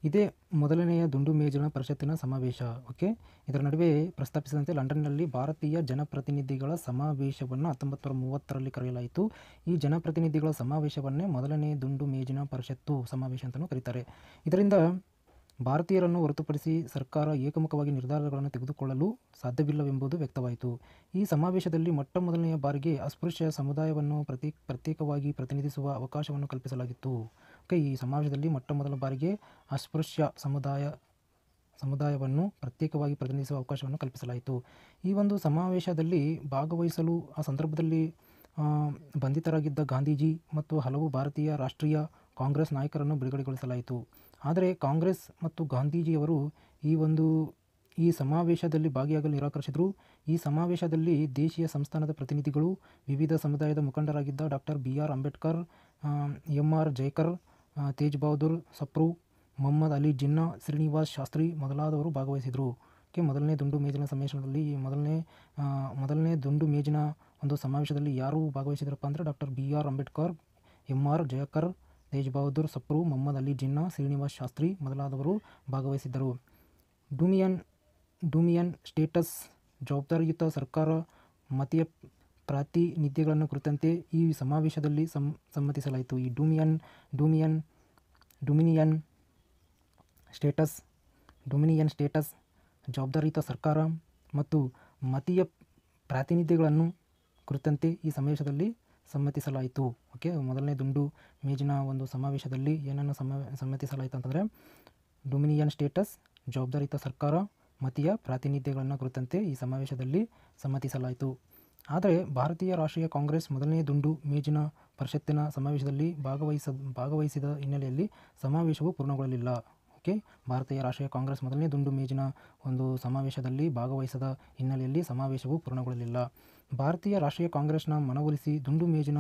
[SPEAKER 1] ಇದೇ ಮೊದಲನೆಯ ದುಂಡು ಮೇಜಿನ ಪರಿಷತ್ತಿನ ಸಮಾವೇಶ ಓಕೆ ಇದರ ನಡುವೆ ಪ್ರಸ್ತಾಪಿಸಿದಂತೆ ಲಂಡನ್ನಲ್ಲಿ ಭಾರತೀಯ ಜನಪ್ರತಿನಿಧಿಗಳ ಸಮಾವೇಶವನ್ನು ಹತ್ತೊಂಬತ್ತು ಮೂವತ್ತರಲ್ಲಿ ಕರೆಯಲಾಯಿತು ಈ ಜನಪ್ರತಿನಿಧಿಗಳ ಸಮಾವೇಶವನ್ನೇ ಮೊದಲನೇ ದುಂಡು ಮೇಜಿನ ಪರಿಷತ್ತು ಸಮಾವೇಶ ಅಂತಲೂ ಕರೀತಾರೆ ಇದರಿಂದ ಭಾರತೀಯರನ್ನು ಹೊರತುಪಡಿಸಿ ಸರ್ಕಾರ ಏಕಮುಖವಾಗಿ ನಿರ್ಧಾರಗಳನ್ನು ತೆಗೆದುಕೊಳ್ಳಲು ಸಾಧ್ಯವಿಲ್ಲವೆಂಬುದು ವ್ಯಕ್ತವಾಯಿತು ಈ ಸಮಾವೇಶದಲ್ಲಿ ಮೊಟ್ಟ ಮೊದಲನೆಯ ಬಾರಿಗೆ ಅಸ್ಪೃಶ್ಯ ಸಮುದಾಯವನ್ನು ಪ್ರತಿ ಪ್ರತ್ಯೇಕವಾಗಿ ಪ್ರತಿನಿಧಿಸುವ ಅವಕಾಶವನ್ನು ಕಲ್ಪಿಸಲಾಗಿತ್ತು ಓಕೆ ಈ ಸಮಾವೇಶದಲ್ಲಿ ಮೊಟ್ಟ ಮೊದಲ ಬಾರಿಗೆ ಅಸ್ಪೃಶ್ಯ ಸಮುದಾಯ ಸಮುದಾಯವನ್ನು ಪ್ರತ್ಯೇಕವಾಗಿ ಪ್ರತಿನಿಧಿಸುವ ಅವಕಾಶವನ್ನು ಕಲ್ಪಿಸಲಾಯಿತು ಈ ಒಂದು ಸಮಾವೇಶದಲ್ಲಿ ಭಾಗವಹಿಸಲು ಆ ಸಂದರ್ಭದಲ್ಲಿ ಬಂಧಿತರಾಗಿದ್ದ ಗಾಂಧೀಜಿ ಮತ್ತು ಹಲವು ಭಾರತೀಯ ರಾಷ್ಟ್ರೀಯ ಕಾಂಗ್ರೆಸ್ ನಾಯಕರನ್ನು ಬಿಡುಗಡೆಗೊಳಿಸಲಾಯಿತು ಆದರೆ ಕಾಂಗ್ರೆಸ್ ಮತ್ತು ಗಾಂಧೀಜಿಯವರು ಈ ಒಂದು ಈ ಸಮಾವೇಶದಲ್ಲಿ ಭಾಗಿಯಾಗಲು ನಿರಾಕರಿಸಿದರು ಈ ಸಮಾವೇಶದಲ್ಲಿ ದೇಶೀಯ ಸಂಸ್ಥಾನದ ಪ್ರತಿನಿಧಿಗಳು ವಿವಿಧ ಸಮುದಾಯದ ಮುಖಂಡರಾಗಿದ್ದ doctor B R Ambedkar M R Jayakar Tej Bahadur Sapru Mohammad Ali Jinnah Srinivas Shastri ಮೊದಲಾದವರು ಭಾಗವಹಿಸಿದರು ಕೆ ಮೊದಲನೇ ದುಂಡು ಮೇಜಿನ ಸಮಾವೇಶದಲ್ಲಿ ಮೊದಲನೇ ಮೊದಲನೇ ದುಂಡು ಮೇಜಿನ ಒಂದು ಸಮಾವೇಶದಲ್ಲಿ ಯಾರು ಭಾಗವಹಿಸಿದ್ರಪ್ಪ ಅಂದರೆ doctor B R Ambedkar M R Jayakar Tej Bahadur Sapru Mohammad Ali Jinnah Srinivas Shastri ಮೊದಲಾದವರು ಭಾಗವಹಿಸಿದ್ದರು ಡುಮಿಯನ್ ಡುಮಿಯನ್ ಸ್ಟೇಟಸ್ ಜವಾಬ್ದಾರಿಯುತ ಸರ್ಕಾರ ಮತೀಯ ಪ್ರಾತಿನಿಧ್ಯಗಳನ್ನು ಕುರಿತಂತೆ ಈ ಸಮಾವೇಶದಲ್ಲಿ ಸಂ ಸಮ್ಮತಿಸಲಾಯಿತು ಈ dominion dominion dominion status dominion status ಜವಾಬ್ದಾರಿಯುತ ಸರ್ಕಾರ ಮತ್ತು ಮತೀಯ ಪ್ರಾತಿನಿಧ್ಯಗಳನ್ನು ಕುರಿತಂತೆ ಈ ಸಮಾವೇಶದಲ್ಲಿ ಸಮ್ಮತಿಸಲಾಯಿತು ಓಕೆ ಮೊದಲನೇ ದುಂಡು ಮೇಜಿನ ಒಂದು ಸಮಾವೇಶದಲ್ಲಿ ಏನನ್ನು ಸಮ ಸಮ್ಮತಿಸಲಾಯಿತು ಅಂತಂದರೆ ಡೊಮಿನಿಯನ್ ಸ್ಟೇಟಸ್ ಜವಾಬ್ದಾರಿತ ಸರ್ಕಾರ ಮತೀಯ ಪ್ರಾತಿನಿಧ್ಯಗಳನ್ನು ಕುರಿತಂತೆ ಈ ಸಮಾವೇಶದಲ್ಲಿ ಸಮ್ಮತಿಸಲಾಯಿತು ಆದರೆ ಭಾರತೀಯ ರಾಷ್ಟ್ರೀಯ ಕಾಂಗ್ರೆಸ್ ಮೊದಲನೇ ದುಂಡು ಮೇಜಿನ ಪರಿಷತ್ತಿನ ಸಮಾವೇಶದಲ್ಲಿ ಭಾಗವಹಿಸ ಭಾಗವಹಿಸಿದ ಹಿನ್ನೆಲೆಯಲ್ಲಿ ಸಮಾವೇಶವು ಪೂರ್ಣಗೊಳ್ಳಲಿಲ್ಲ ಓಕೆ ಭಾರತೀಯ ರಾಷ್ಟ್ರೀಯ ಕಾಂಗ್ರೆಸ್ ಮೊದಲನೇ ದುಂಡು ಮೇಜಿನ ಒಂದು ಸಮಾವೇಶದಲ್ಲಿ ಭಾಗವಹಿಸದ ಹಿನ್ನೆಲೆಯಲ್ಲಿ ಸಮಾವೇಶವು ಪೂರ್ಣಗೊಳ್ಳಲಿಲ್ಲ ಭಾರತೀಯ ರಾಷ್ಟ್ರೀಯ ಕಾಂಗ್ರೆಸ್ನ ಮನವೊಲಿಸಿ ದುಂಡು ಮೇಜಿನ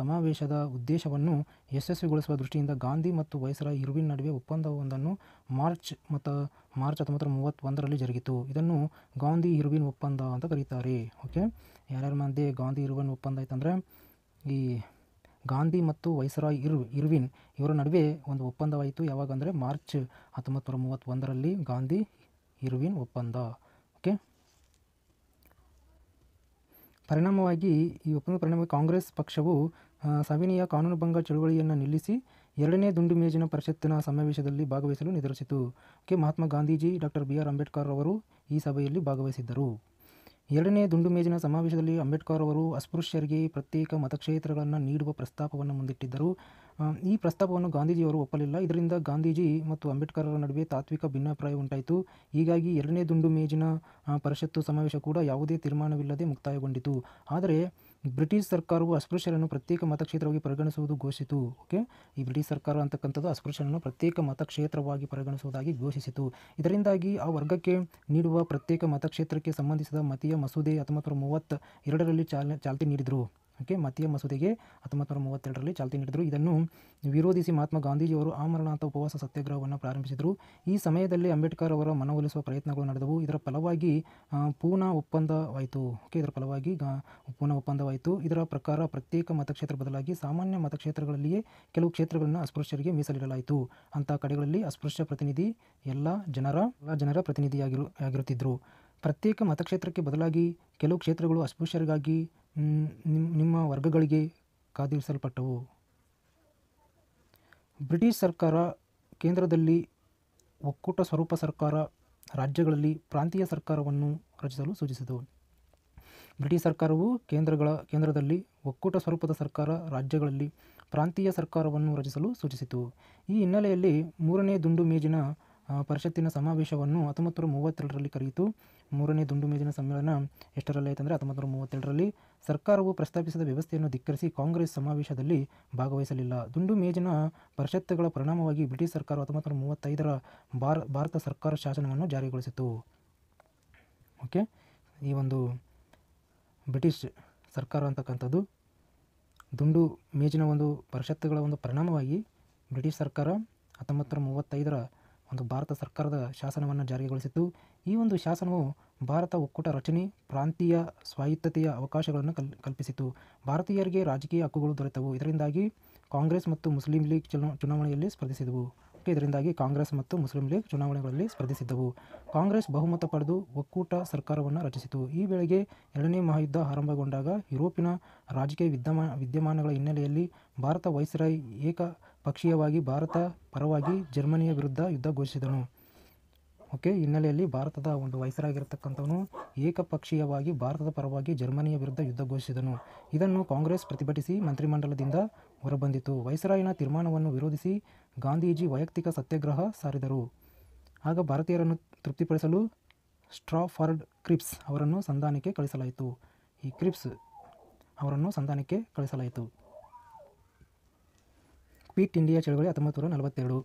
[SPEAKER 1] ಸಮಾವೇಶದ ಉದ್ದೇಶವನ್ನು ಯಶಸ್ವಿಗೊಳಿಸುವ ದೃಷ್ಟಿಯಿಂದ ಗಾಂಧಿ ಮತ್ತು ವಯಸ್ಸರ ಇರುವಿನ ನಡುವೆ ಒಪ್ಪಂದವೊಂದನ್ನು ಮಾರ್ಚ್ ಮತ್ತು ಮಾರ್ಚ್ ಹತ್ತೊಂಬತ್ತರ ಮೂವತ್ತೊಂದರಲ್ಲಿ ಜರುಗಿತು ಇದನ್ನು ಗಾಂಧಿ ಇರುವಿನ ಒಪ್ಪಂದ ಅಂತ ಕರೀತಾರೆ ಓಕೆ ಯಾರ್ಯಾರ ಮಂದಿ ಗಾಂಧಿ ಇರುವಿನ ಒಪ್ಪಂದ ಆಯ್ತಂದ್ರೆ ಈ ಗಾಂಧಿ ಮತ್ತು ವೈಸರಾಯ್ ಇರ್ ಇರ್ವಿನ್ ಇವರ ನಡುವೆ ಒಂದು ಒಪ್ಪಂದವಾಯಿತು ಯಾವಾಗಂದರೆ ಮಾರ್ಚ್ ಹತ್ತೊಂಬತ್ತು ನೂರ ಮೂವತ್ತೊಂದರಲ್ಲಿ ಗಾಂಧಿ ಇರ್ವಿನ್ ಒಪ್ಪಂದ ಓಕೆ ಪರಿಣಾಮವಾಗಿ ಈ ಒಪ್ಪಂದ ಪರಿಣಾಮ ಕಾಂಗ್ರೆಸ್ ಪಕ್ಷವು ಸವಿನಿಯ ಕಾನೂನುಭಂಗ ಚಳುವಳಿಯನ್ನು ನಿಲ್ಲಿಸಿ ಎರಡನೇ ದುಂಡು ಮೇಜಿನ ಪರಿಷತ್ತಿನ ಸಮಾವೇಶದಲ್ಲಿ ಭಾಗವಹಿಸಲು ನಿರ್ಧರಿಸಿತು okay Mahatma Gandhiji doctor B R Ambedkar ಅವರು ಈ ಸಭೆಯಲ್ಲಿ ಭಾಗವಹಿಸಿದ್ದರು ಎರಡನೇ ದುಂಡು ಮೇಜಿನ ಸಮಾವೇಶದಲ್ಲಿ ಅಂಬೇಡ್ಕರ್ ಅವರು ಅಸ್ಪೃಶ್ಯರಿಗೆ ಪ್ರತ್ಯೇಕ ಮತಕ್ಷೇತ್ರಗಳನ್ನು ನೀಡುವ ಪ್ರಸ್ತಾಪವನ್ನು ಮುಂದಿಟ್ಟಿದ್ದರು ಈ ಪ್ರಸ್ತಾಪವನ್ನು ಗಾಂಧೀಜಿಯವರು ಒಪ್ಪಲಿಲ್ಲ ಇದರಿಂದ ಗಾಂಧೀಜಿ ಮತ್ತು ಅಂಬೇಡ್ಕರ್ ಅವರ ನಡುವೆ ತಾತ್ವಿಕ ಭಿನ್ನಾಭಿಪ್ರಾಯ ಉಂಟಾಯಿತು ಹೀಗಾಗಿ ಎರಡನೇ ದುಂಡು ಮೇಜಿನ ಪರಿಷತ್ತು ಸಮಾವೇಶ ಕೂಡ ಯಾವುದೇ ತೀರ್ಮಾನವಿಲ್ಲದೆ ಮುಕ್ತಾಯಗೊಂಡಿತು ಆದರೆ ಬ್ರಿಟಿಷ್ ಸರ್ಕಾರವು ಅಸ್ಪೃಶ್ಯರನ್ನು ಪ್ರತ್ಯೇಕ ಮತಕ್ಷೇತ್ರವಾಗಿ ಪರಿಗಣಿಸುವುದು ಘೋಷಿತು ಓಕೆ ಈ ಬ್ರಿಟಿಷ್ ಸರ್ಕಾರ ಅಂತಕ್ಕಂಥದ್ದು ಅಸ್ಪೃಶ್ಯರನ್ನು ಪ್ರತ್ಯೇಕ ಮತಕ್ಷೇತ್ರವಾಗಿ ಪರಿಗಣಿಸುವುದಾಗಿ ಘೋಷಿಸಿತು ಇದರಿಂದಾಗಿ ಆ ವರ್ಗಕ್ಕೆ ನೀಡುವ ಪ್ರತ್ಯೇಕ ಮತಕ್ಷೇತ್ರಕ್ಕೆ ಸಂಬಂಧಿಸಿದ ಮತೀಯ ಮಸೂದೆ ಹತ್ತೊಂಬತ್ತು ನೂರ ಮೂವತ್ತ ಎರಡರಲ್ಲಿ ಚಾಲನೆ ಚಾಲ್ತಿ ನೀಡಿದರು ಓಕೆ ಮತೀಯ ಮಸೂದೆಗೆ ಹತ್ತೊಂಬತ್ತು ನೂರ ಮೂವತ್ತೆರಡರಲ್ಲಿ ಚಾಲ್ತಿ ನೀಡಿದರು ಇದನ್ನು ವಿರೋಧಿಸಿ ಮಹಾತ್ಮ ಗಾಂಧೀಜಿಯವರು ಆಮರಣಾಂತ ಉಪವಾಸ ಸತ್ಯಾಗ್ರಹವನ್ನು ಪ್ರಾರಂಭಿಸಿದರು ಈ ಸಮಯದಲ್ಲಿ ಅಂಬೇಡ್ಕರ್ ಅವರ ಮನವೊಲಿಸುವ ಪ್ರಯತ್ನಗಳು ನಡೆದವು ಇದರ ಫಲವಾಗಿ ಪೂನ ಒಪ್ಪಂದವಾಯಿತು ಓಕೆ ಇದರ ಫಲವಾಗಿ ಗಾ ಪೂನ ಒಪ್ಪಂದವಾಯಿತು ಇದರ ಪ್ರಕಾರ ಪ್ರತ್ಯೇಕ ಮತಕ್ಷೇತ್ರ ಬದಲಾಗಿ ಸಾಮಾನ್ಯ ಮತಕ್ಷೇತ್ರಗಳಲ್ಲಿಯೇ ಕೆಲವು ಕ್ಷೇತ್ರಗಳನ್ನು ಅಸ್ಪೃಶ್ಯರಿಗೆ ಮೀಸಲಿಡಲಾಯಿತು ಅಂತಹ ಕಡೆಗಳಲ್ಲಿ ಅಸ್ಪೃಶ್ಯ ಪ್ರತಿನಿಧಿ ಎಲ್ಲ ಜನರ ಎಲ್ಲ ಜನರ ಪ್ರತಿನಿಧಿಯಾಗಿರು ಆಗಿರುತ್ತಿದ್ದರು ಪ್ರತ್ಯೇಕ ಮತಕ್ಷೇತ್ರಕ್ಕೆ ಬದಲಾಗಿ ಕೆಲವು ಕ್ಷೇತ್ರಗಳು ಅಸ್ಪೃಶ್ಯರಿಗಾಗಿ ನಿಮ್ಮ ನಿಮ್ಮ ವರ್ಗಗಳಿಗೆ ಕಾದಿರಿಸಲ್ಪಟ್ಟವು ಬ್ರಿಟಿಷ್ ಸರ್ಕಾರ ಕೇಂದ್ರದಲ್ಲಿ ಒಕ್ಕೂಟ ಸ್ವರೂಪ ಸರ್ಕಾರ ರಾಜ್ಯಗಳಲ್ಲಿ ಪ್ರಾಂತೀಯ ಸರ್ಕಾರವನ್ನು ರಚಿಸಲು ಸೂಚಿಸಿತು ಬ್ರಿಟಿಷ್ ಸರ್ಕಾರವು ಕೇಂದ್ರಗಳ ಕೇಂದ್ರದಲ್ಲಿ ಒಕ್ಕೂಟ ಸ್ವರೂಪದ ಸರ್ಕಾರ ರಾಜ್ಯಗಳಲ್ಲಿ ಪ್ರಾಂತೀಯ ಸರ್ಕಾರವನ್ನು ರಚಿಸಲು ಸೂಚಿಸಿತು ಈ ಹಿನ್ನೆಲೆಯಲ್ಲಿ ಮೂರನೇ ದುಂಡು ಮೇಜಿನ ಪರಿಷತ್ತಿನ ಸಮಾವೇಶವನ್ನು ಹತ್ತೊಂಬತ್ತು ನೂರ ಮೂವತ್ತೆರಡರಲ್ಲಿ ಕರೆಯಿತು ಮೂರನೇ ದುಂಡು ಮೇಜಿನ ಸಮ್ಮೇಳನ ಎಷ್ಟರಲ್ಲಿ ಆಯಿತಂದರೆ ಹತ್ತೊಂಬತ್ತು ನೂರ ಮೂವತ್ತೆರಡರಲ್ಲಿ ಸರ್ಕಾರವು ಪ್ರಸ್ತಾಪಿಸಿದ ವ್ಯವಸ್ಥೆಯನ್ನು ಧಿಕ್ಕರಿಸಿ ಕಾಂಗ್ರೆಸ್ ಸಮಾವೇಶದಲ್ಲಿ ಭಾಗವಹಿಸಲಿಲ್ಲ ದುಂಡು ಮೇಜಿನ ಪರಿಷತ್ತುಗಳ ಪರಿಣಾಮವಾಗಿ ಬ್ರಿಟಿಷ್ ಸರ್ಕಾರ ಹತ್ತೊಂಬತ್ತು ನೂರ ಮೂವತ್ತೈದರ ಭಾರ ಭಾರತ ಸರ್ಕಾರ ಶಾಸನವನ್ನು ಜಾರಿಗೊಳಿಸಿತು ಓಕೆ ಈ ಒಂದು ಬ್ರಿಟಿಷ್ ಸರ್ಕಾರ ಅಂತಕ್ಕಂಥದ್ದು ದುಂಡು ಮೇಜಿನ ಒಂದು ಪರಿಷತ್ತುಗಳ ಒಂದು ಪರಿಣಾಮವಾಗಿ ಬ್ರಿಟಿಷ್ ಸರ್ಕಾರ ಹತ್ತೊಂಬತ್ತು ನೂರ ಮೂವತ್ತೈದರ ಒಂದು ಭಾರತ ಸರ್ಕಾರದ ಶಾಸನವನ್ನು ಜಾರಿಗೊಳಿಸಿತ್ತು ಈ ಒಂದು ಶಾಸನವು ಭಾರತ ಒಕ್ಕೂಟ ರಚನೆ ಪ್ರಾಂತೀಯ ಸ್ವಾಯತ್ತತೆಯ ಅವಕಾಶಗಳನ್ನು ಕಲ್ ಕಲ್ಪಿಸಿತು ಭಾರತೀಯರಿಗೆ ರಾಜಕೀಯ ಹಕ್ಕುಗಳು ದೊರೆತವು ಇದರಿಂದಾಗಿ ಕಾಂಗ್ರೆಸ್ ಮತ್ತು ಮುಸ್ಲಿಂ ಲೀಗ್ ಚುನ ಚುನಾವಣೆಯಲ್ಲಿ ಸ್ಪರ್ಧಿಸಿದವು ಇದರಿಂದಾಗಿ ಕಾಂಗ್ರೆಸ್ ಮತ್ತು ಮುಸ್ಲಿಂ ಲೀಗ್ ಚುನಾವಣೆಗಳಲ್ಲಿ ಸ್ಪರ್ಧಿಸಿದ್ದವು ಕಾಂಗ್ರೆಸ್ ಬಹುಮತ ಪಡೆದು ಒಕ್ಕೂಟ ಸರ್ಕಾರವನ್ನು ರಚಿಸಿತು ಈ ವೇಳೆಗೆ ಎರಡನೇ ಮಹಾಯುದ್ಧ ಆರಂಭಗೊಂಡಾಗ ಯುರೋಪಿನ ರಾಜಕೀಯ ವಿದ್ಯಮಾ ವಿದ್ಯಮಾನಗಳ ಹಿನ್ನೆಲೆಯಲ್ಲಿ ಭಾರತ ವೈಸ್ರಾಯ್ ಏಕ ಪಕ್ಷೀಯವಾಗಿ ಭಾರತ ಪರವಾಗಿ ಜರ್ಮನಿಯ ವಿರುದ್ಧ ಯುದ್ಧ ಘೋಷಿಸಿದನು ಓಕೆ ಹಿನ್ನೆಲೆಯಲ್ಲಿ ಭಾರತದ ಒಂದು ವಯಸ್ಸರಾಗಿರತಕ್ಕಂಥವನು ಏಕಪಕ್ಷೀಯವಾಗಿ ಭಾರತದ ಪರವಾಗಿ ಜರ್ಮನಿಯ ವಿರುದ್ಧ ಯುದ್ಧ ಘೋಷಿಸಿದನು ಇದನ್ನು ಕಾಂಗ್ರೆಸ್ ಪ್ರತಿಭಟಿಸಿ ಮಂತ್ರಿಮಂಡಲದಿಂದ ಹೊರಬಂದಿತು ವೈಸರಾಯಿನ ತೀರ್ಮಾನವನ್ನು ವಿರೋಧಿಸಿ ಗಾಂಧೀಜಿ ವೈಯಕ್ತಿಕ ಸತ್ಯಾಗ್ರಹ ಸಾರಿದರು ಆಗ ಭಾರತೀಯರನ್ನು ತೃಪ್ತಿಪಡಿಸಲು ಸ್ಟ್ರಾಫರ್ಡ್ ಕ್ರಿಪ್ಸ್ ಅವರನ್ನು ಸಂಧಾನಕ್ಕೆ ಕಳಿಸಲಾಯಿತು ಈ ಕ್ರಿಪ್ಸ್ ಅವರನ್ನು ಸಂಧಾನಕ್ಕೆ ಕಳಿಸಲಾಯಿತು ಕ್ವಿಟ್ ಇಂಡಿಯಾ ಚಳವಳಿ ಹತ್ತೊಂಬತ್ತು ನೂರ ನಲವತ್ತೆರಡು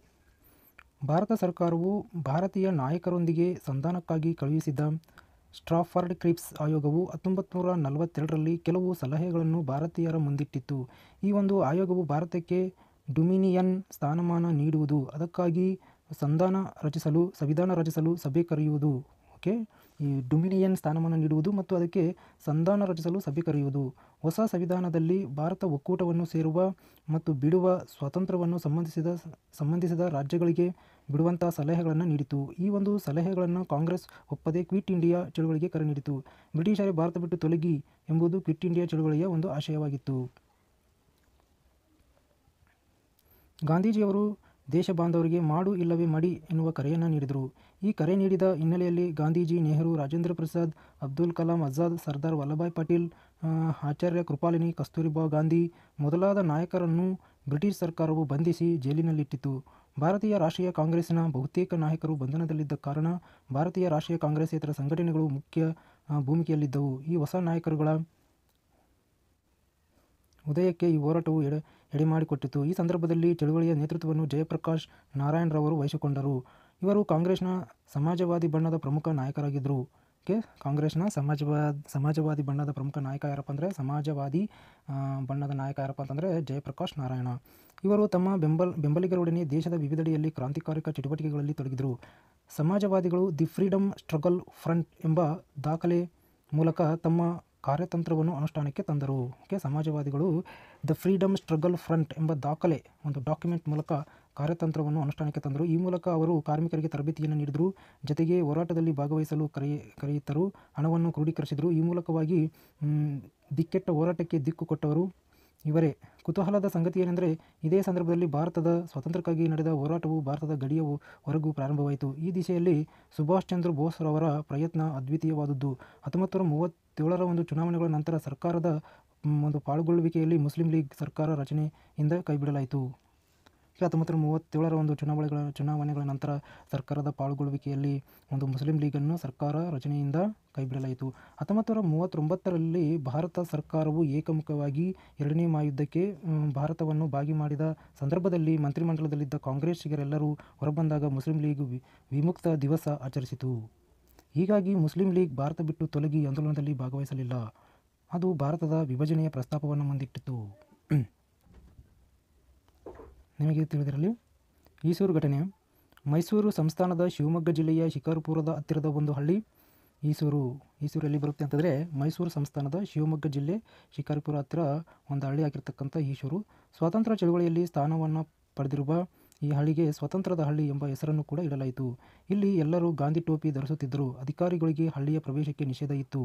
[SPEAKER 1] ಭಾರತ ಸರ್ಕಾರವು ಭಾರತೀಯ ನಾಯಕರೊಂದಿಗೆ ಸಂಧಾನಕ್ಕಾಗಿ ಕಳುಹಿಸಿದ್ದ ಸ್ಟ್ರಾಫರ್ಡ್ ಕ್ರಿಪ್ಸ್ ಆಯೋಗವು ಹತ್ತೊಂಬತ್ತು ನೂರ ನಲವತ್ತೆರಡರಲ್ಲಿ ಕೆಲವು ಸಲಹೆಗಳನ್ನು ಭಾರತೀಯರ ಮುಂದಿಟ್ಟಿತ್ತು ಈ ಒಂದು ಆಯೋಗವು ಭಾರತಕ್ಕೆ ಡುಮಿನಿಯನ್ ಸ್ಥಾನಮಾನ ನೀಡುವುದು ಅದಕ್ಕಾಗಿ ಸಂಧಾನ ರಚಿಸಲು ಸಂವಿಧಾನ ರಚಿಸಲು ಸಭೆ ಕರೆಯುವುದು ಓಕೆ ಈ ಡೊಮಿನಿಯನ್ ಸ್ಥಾನಮಾನ ನೀಡುವುದು ಮತ್ತು ಅದಕ್ಕೆ ಸಂಧಾನ ರಚಿಸಲು ಸಭೆ ಕರೆಯುವುದು ಹೊಸ ಸಂವಿಧಾನದಲ್ಲಿ ಭಾರತ ಒಕ್ಕೂಟವನ್ನು ಸೇರುವ ಮತ್ತು ಬಿಡುವ ಸ್ವಾತಂತ್ರ್ಯವನ್ನು ಸಂಬಂಧಿಸಿದ ಸಂಬಂಧಿಸಿದ ರಾಜ್ಯಗಳಿಗೆ ಬಿಡುವಂತಹ ಸಲಹೆಗಳನ್ನು ನೀಡಿತು ಈ ಒಂದು ಸಲಹೆಗಳನ್ನು ಕಾಂಗ್ರೆಸ್ ಒಪ್ಪದೆ ಕ್ವಿಟ್ ಇಂಡಿಯಾ ಚಳುವಳಿಗೆ ಕರೆ ನೀಡಿತು ಬ್ರಿಟಿಷರೇ ಭಾರತ ಬಿಟ್ಟು ತೊಲಗಿ ಎಂಬುದು ಕ್ವಿಟ್ ಇಂಡಿಯಾ ಚಳುವಳಿಯ ಒಂದು ಆಶಯವಾಗಿತ್ತು ಗಾಂಧೀಜಿಯವರು ದೇಶ ಬಾಂಧವರಿಗೆ ಮಾಡು ಇಲ್ಲವೇ ಮಡಿ ಎನ್ನುವ ಕರೆಯನ್ನು ನೀಡಿದರು ಈ ಕರೆ ನೀಡಿದ ಹಿನ್ನೆಲೆಯಲ್ಲಿ ಗಾಂಧೀಜಿ ನೆಹರು ರಾಜೇಂದ್ರ ಪ್ರಸಾದ್ ಅಬ್ದುಲ್ ಕಲಾಂ ಆಜಾದ್ ಸರ್ದಾರ್ ವಲ್ಲಭಾಯ್ ಪಟೇಲ್ ಆಚಾರ್ಯ ಕೃಪಾಲಿನಿ ಕಸ್ತೂರಿಬಾ ಗಾಂಧಿ ಮೊದಲಾದ ನಾಯಕರನ್ನು ಬ್ರಿಟಿಷ್ ಸರ್ಕಾರವು ಬಂಧಿಸಿ ಜೈಲಿನಲ್ಲಿಟ್ಟಿತು ಭಾರತೀಯ ರಾಷ್ಟ್ರೀಯ ಕಾಂಗ್ರೆಸ್ನ ಬಹುತೇಕ ನಾಯಕರು ಬಂಧನದಲ್ಲಿದ್ದ ಕಾರಣ ಭಾರತೀಯ ರಾಷ್ಟ್ರೀಯ ಕಾಂಗ್ರೆಸ್ಸೇತರ ಸಂಘಟನೆಗಳು ಮುಖ್ಯ ಭೂಮಿಕೆಯಲ್ಲಿದ್ದವು ಈ ಹೊಸ ನಾಯಕರುಗಳ ಉದಯಕ್ಕೆ ಈ ಹೋರಾಟವು ಎಡೆ ಎಡೆಮಾಡಿಕೊಟ್ಟಿತು ಈ ಸಂದರ್ಭದಲ್ಲಿ ಚಳುವಳಿಯ ನೇತೃತ್ವವನ್ನು ಜಯಪ್ರಕಾಶ್ ನಾರಾಯಣರವರು ವಹಿಸಿಕೊಂಡರು ಇವರು ಕಾಂಗ್ರೆಸ್ನ ಸಮಾಜವಾದಿ ಬಣ್ಣದ ಪ್ರಮುಖ ನಾಯಕರಾಗಿದ್ದರು ಕೆ ಕಾಂಗ್ರೆಸ್ನ ಸಮಾಜವಾದ ಸಮಾಜವಾದಿ ಬಣ್ಣದ ಪ್ರಮುಖ ನಾಯಕ ಯಾರಪ್ಪ ಅಂದರೆ ಸಮಾಜವಾದಿ ಬಣ್ಣದ ನಾಯಕ ಯಾರಪ್ಪ ಅಂತಂದರೆ ಜಯಪ್ರಕಾಶ್ ನಾರಾಯಣ ಇವರು ತಮ್ಮ ಬೆಂಬಲ ಬೆಂಬಲಿಗರೊಡನೆ ದೇಶದ ವಿವಿಧೆಡೆಯಲ್ಲಿ ಕ್ರಾಂತಿಕಾರಿಕ ಚಟುವಟಿಕೆಗಳಲ್ಲಿ ತೊಡಗಿದರು ಸಮಾಜವಾದಿಗಳು ದಿ ಫ್ರೀಡಮ್ ಸ್ಟ್ರಗಲ್ ಫ್ರಂಟ್ ಎಂಬ ದಾಖಲೆ ಮೂಲಕ ತಮ್ಮ ಕಾರ್ಯತಂತ್ರವನ್ನು ಅನುಷ್ಠಾನಕ್ಕೆ ತಂದರು ಓಕೆ ಸಮಾಜವಾದಿಗಳು ದ ಫ್ರೀಡಮ್ ಸ್ಟ್ರಗಲ್ ಫ್ರಂಟ್ ಎಂಬ ದಾಖಲೆ ಒಂದು ಡಾಕ್ಯುಮೆಂಟ್ ಮೂಲಕ ಕಾರ್ಯತಂತ್ರವನ್ನು ಅನುಷ್ಠಾನಕ್ಕೆ ತಂದರು ಈ ಮೂಲಕ ಅವರು ಕಾರ್ಮಿಕರಿಗೆ ತರಬೇತಿಯನ್ನು ನೀಡಿದರು ಜೊತೆಗೆ ಹೋರಾಟದಲ್ಲಿ ಭಾಗವಹಿಸಲು ಕರೆಯ ಕರೆಯುತ್ತರು ಹಣವನ್ನು ಕ್ರೋಢೀಕರಿಸಿದರು ಈ ಮೂಲಕವಾಗಿ ದಿಕ್ಕೆಟ್ಟ ಹೋರಾಟಕ್ಕೆ ದಿಕ್ಕು ಕೊಟ್ಟವರು ಇವರೇ ಕುತೂಹಲದ ಸಂಗತಿ ಏನೆಂದರೆ ಇದೇ ಸಂದರ್ಭದಲ್ಲಿ ಭಾರತದ ಸ್ವಾತಂತ್ರ್ಯಕ್ಕಾಗಿ ನಡೆದ ಹೋರಾಟವು ಭಾರತದ ಗಡಿಯ ಹೊರಗೂ ಪ್ರಾರಂಭವಾಯಿತು ಈ ದಿಶೆಯಲ್ಲಿ ಸುಭಾಷ್ ಚಂದ್ರ ಬೋಸ್ ಬೋಸ್ರವರ ಪ್ರಯತ್ನ ಅದ್ವಿತೀಯವಾದದ್ದು ಹತ್ತೊಂಬತ್ತು ನೂರ ಮೂವತ್ತೇಳರ ಒಂದು ಚುನಾವಣೆಗಳ ನಂತರ ಸರ್ಕಾರದ ಒಂದು ಪಾಲ್ಗೊಳ್ಳುವಿಕೆಯಲ್ಲಿ ಮುಸ್ಲಿಂ ಲೀಗ್ ಸರ್ಕಾರ ರಚನೆಯಿಂದ ಕೈಬಿಡಲಾಯಿತು ಹತ್ತೊಂಬತ್ತು ಮೂವತ್ತೇಳರ ಒಂದು ಚುನಾವಣೆಗಳ ಚುನಾವಣೆಗಳ ನಂತರ ಸರ್ಕಾರದ ಪಾಲ್ಗೊಳ್ಳುವಿಕೆಯಲ್ಲಿ ಒಂದು ಮುಸ್ಲಿಂ ಲೀಗನ್ನು ಸರ್ಕಾರ ರಚನೆಯಿಂದ ಕೈಬಿಡಲಾಯಿತು ಹತ್ತೊಂಬತ್ತು ನೂರ ಮೂವತ್ತೊಂಬತ್ತರಲ್ಲಿ ಭಾರತ ಸರ್ಕಾರವು ಏಕಮುಖವಾಗಿ ಎರಡನೇ ಮಹಾಯುದ್ಧಕ್ಕೆ ಭಾರತವನ್ನು ಭಾಗಿ ಮಾಡಿದ ಸಂದರ್ಭದಲ್ಲಿ ಮಂತ್ರಿಮಂಡಲದಲ್ಲಿದ್ದ ಕಾಂಗ್ರೆಸ್ಸಿಗರೆಲ್ಲರೂ ಹೊರಬಂದಾಗ ಮುಸ್ಲಿಂ ಲೀಗ್ ವಿಮುಕ್ತ ದಿವಸ ಆಚರಿಸಿತು ಹೀಗಾಗಿ ಮುಸ್ಲಿಂ ಲೀಗ್ ಭಾರತ ಬಿಟ್ಟು ತೊಲಗಿ ಆಂದೋಲನದಲ್ಲಿ ಭಾಗವಹಿಸಲಿಲ್ಲ ಅದು ಭಾರತದ ವಿಭಜನೆಯ ಪ್ರಸ್ತಾಪವನ್ನು ಮುಂದಿಟ್ಟಿತು ನಿಮಗೆ ತಿಳಿದಿರಲಿ ಈಸೂರು ಘಟನೆ ಮೈಸೂರು ಸಂಸ್ಥಾನದ ಶಿವಮೊಗ್ಗ ಜಿಲ್ಲೆಯ ಶಿಕಾರಿಪುರದ ಹತ್ತಿರದ ಒಂದು ಹಳ್ಳಿ ಈಸೂರು ಈಸೂರು ಎಲ್ಲಿ ಬರುತ್ತೆ ಅಂತಂದರೆ ಮೈಸೂರು ಸಂಸ್ಥಾನದ ಶಿವಮೊಗ್ಗ ಜಿಲ್ಲೆ ಶಿಕಾರಿಪುರ ಹತ್ತಿರ ಒಂದು ಹಳ್ಳಿ ಆಗಿರ್ತಕ್ಕಂಥ ಈಸೂರು ಸ್ವಾತಂತ್ರ್ಯ ಚಳುವಳಿಯಲ್ಲಿ ಸ್ಥಾನವನ್ನು ಪಡೆದಿರುವ ಈ ಹಳ್ಳಿಗೆ ಸ್ವತಂತ್ರದ ಹಳ್ಳಿ ಎಂಬ ಹೆಸರನ್ನು ಕೂಡ ಇಡಲಾಯಿತು ಇಲ್ಲಿ ಎಲ್ಲರೂ ಗಾಂಧಿ ಟೋಪಿ ಧರಿಸುತ್ತಿದ್ದರು ಅಧಿಕಾರಿಗಳಿಗೆ ಹಳ್ಳಿಯ ಪ್ರವೇಶಕ್ಕೆ ನಿಷೇಧ ಇತ್ತು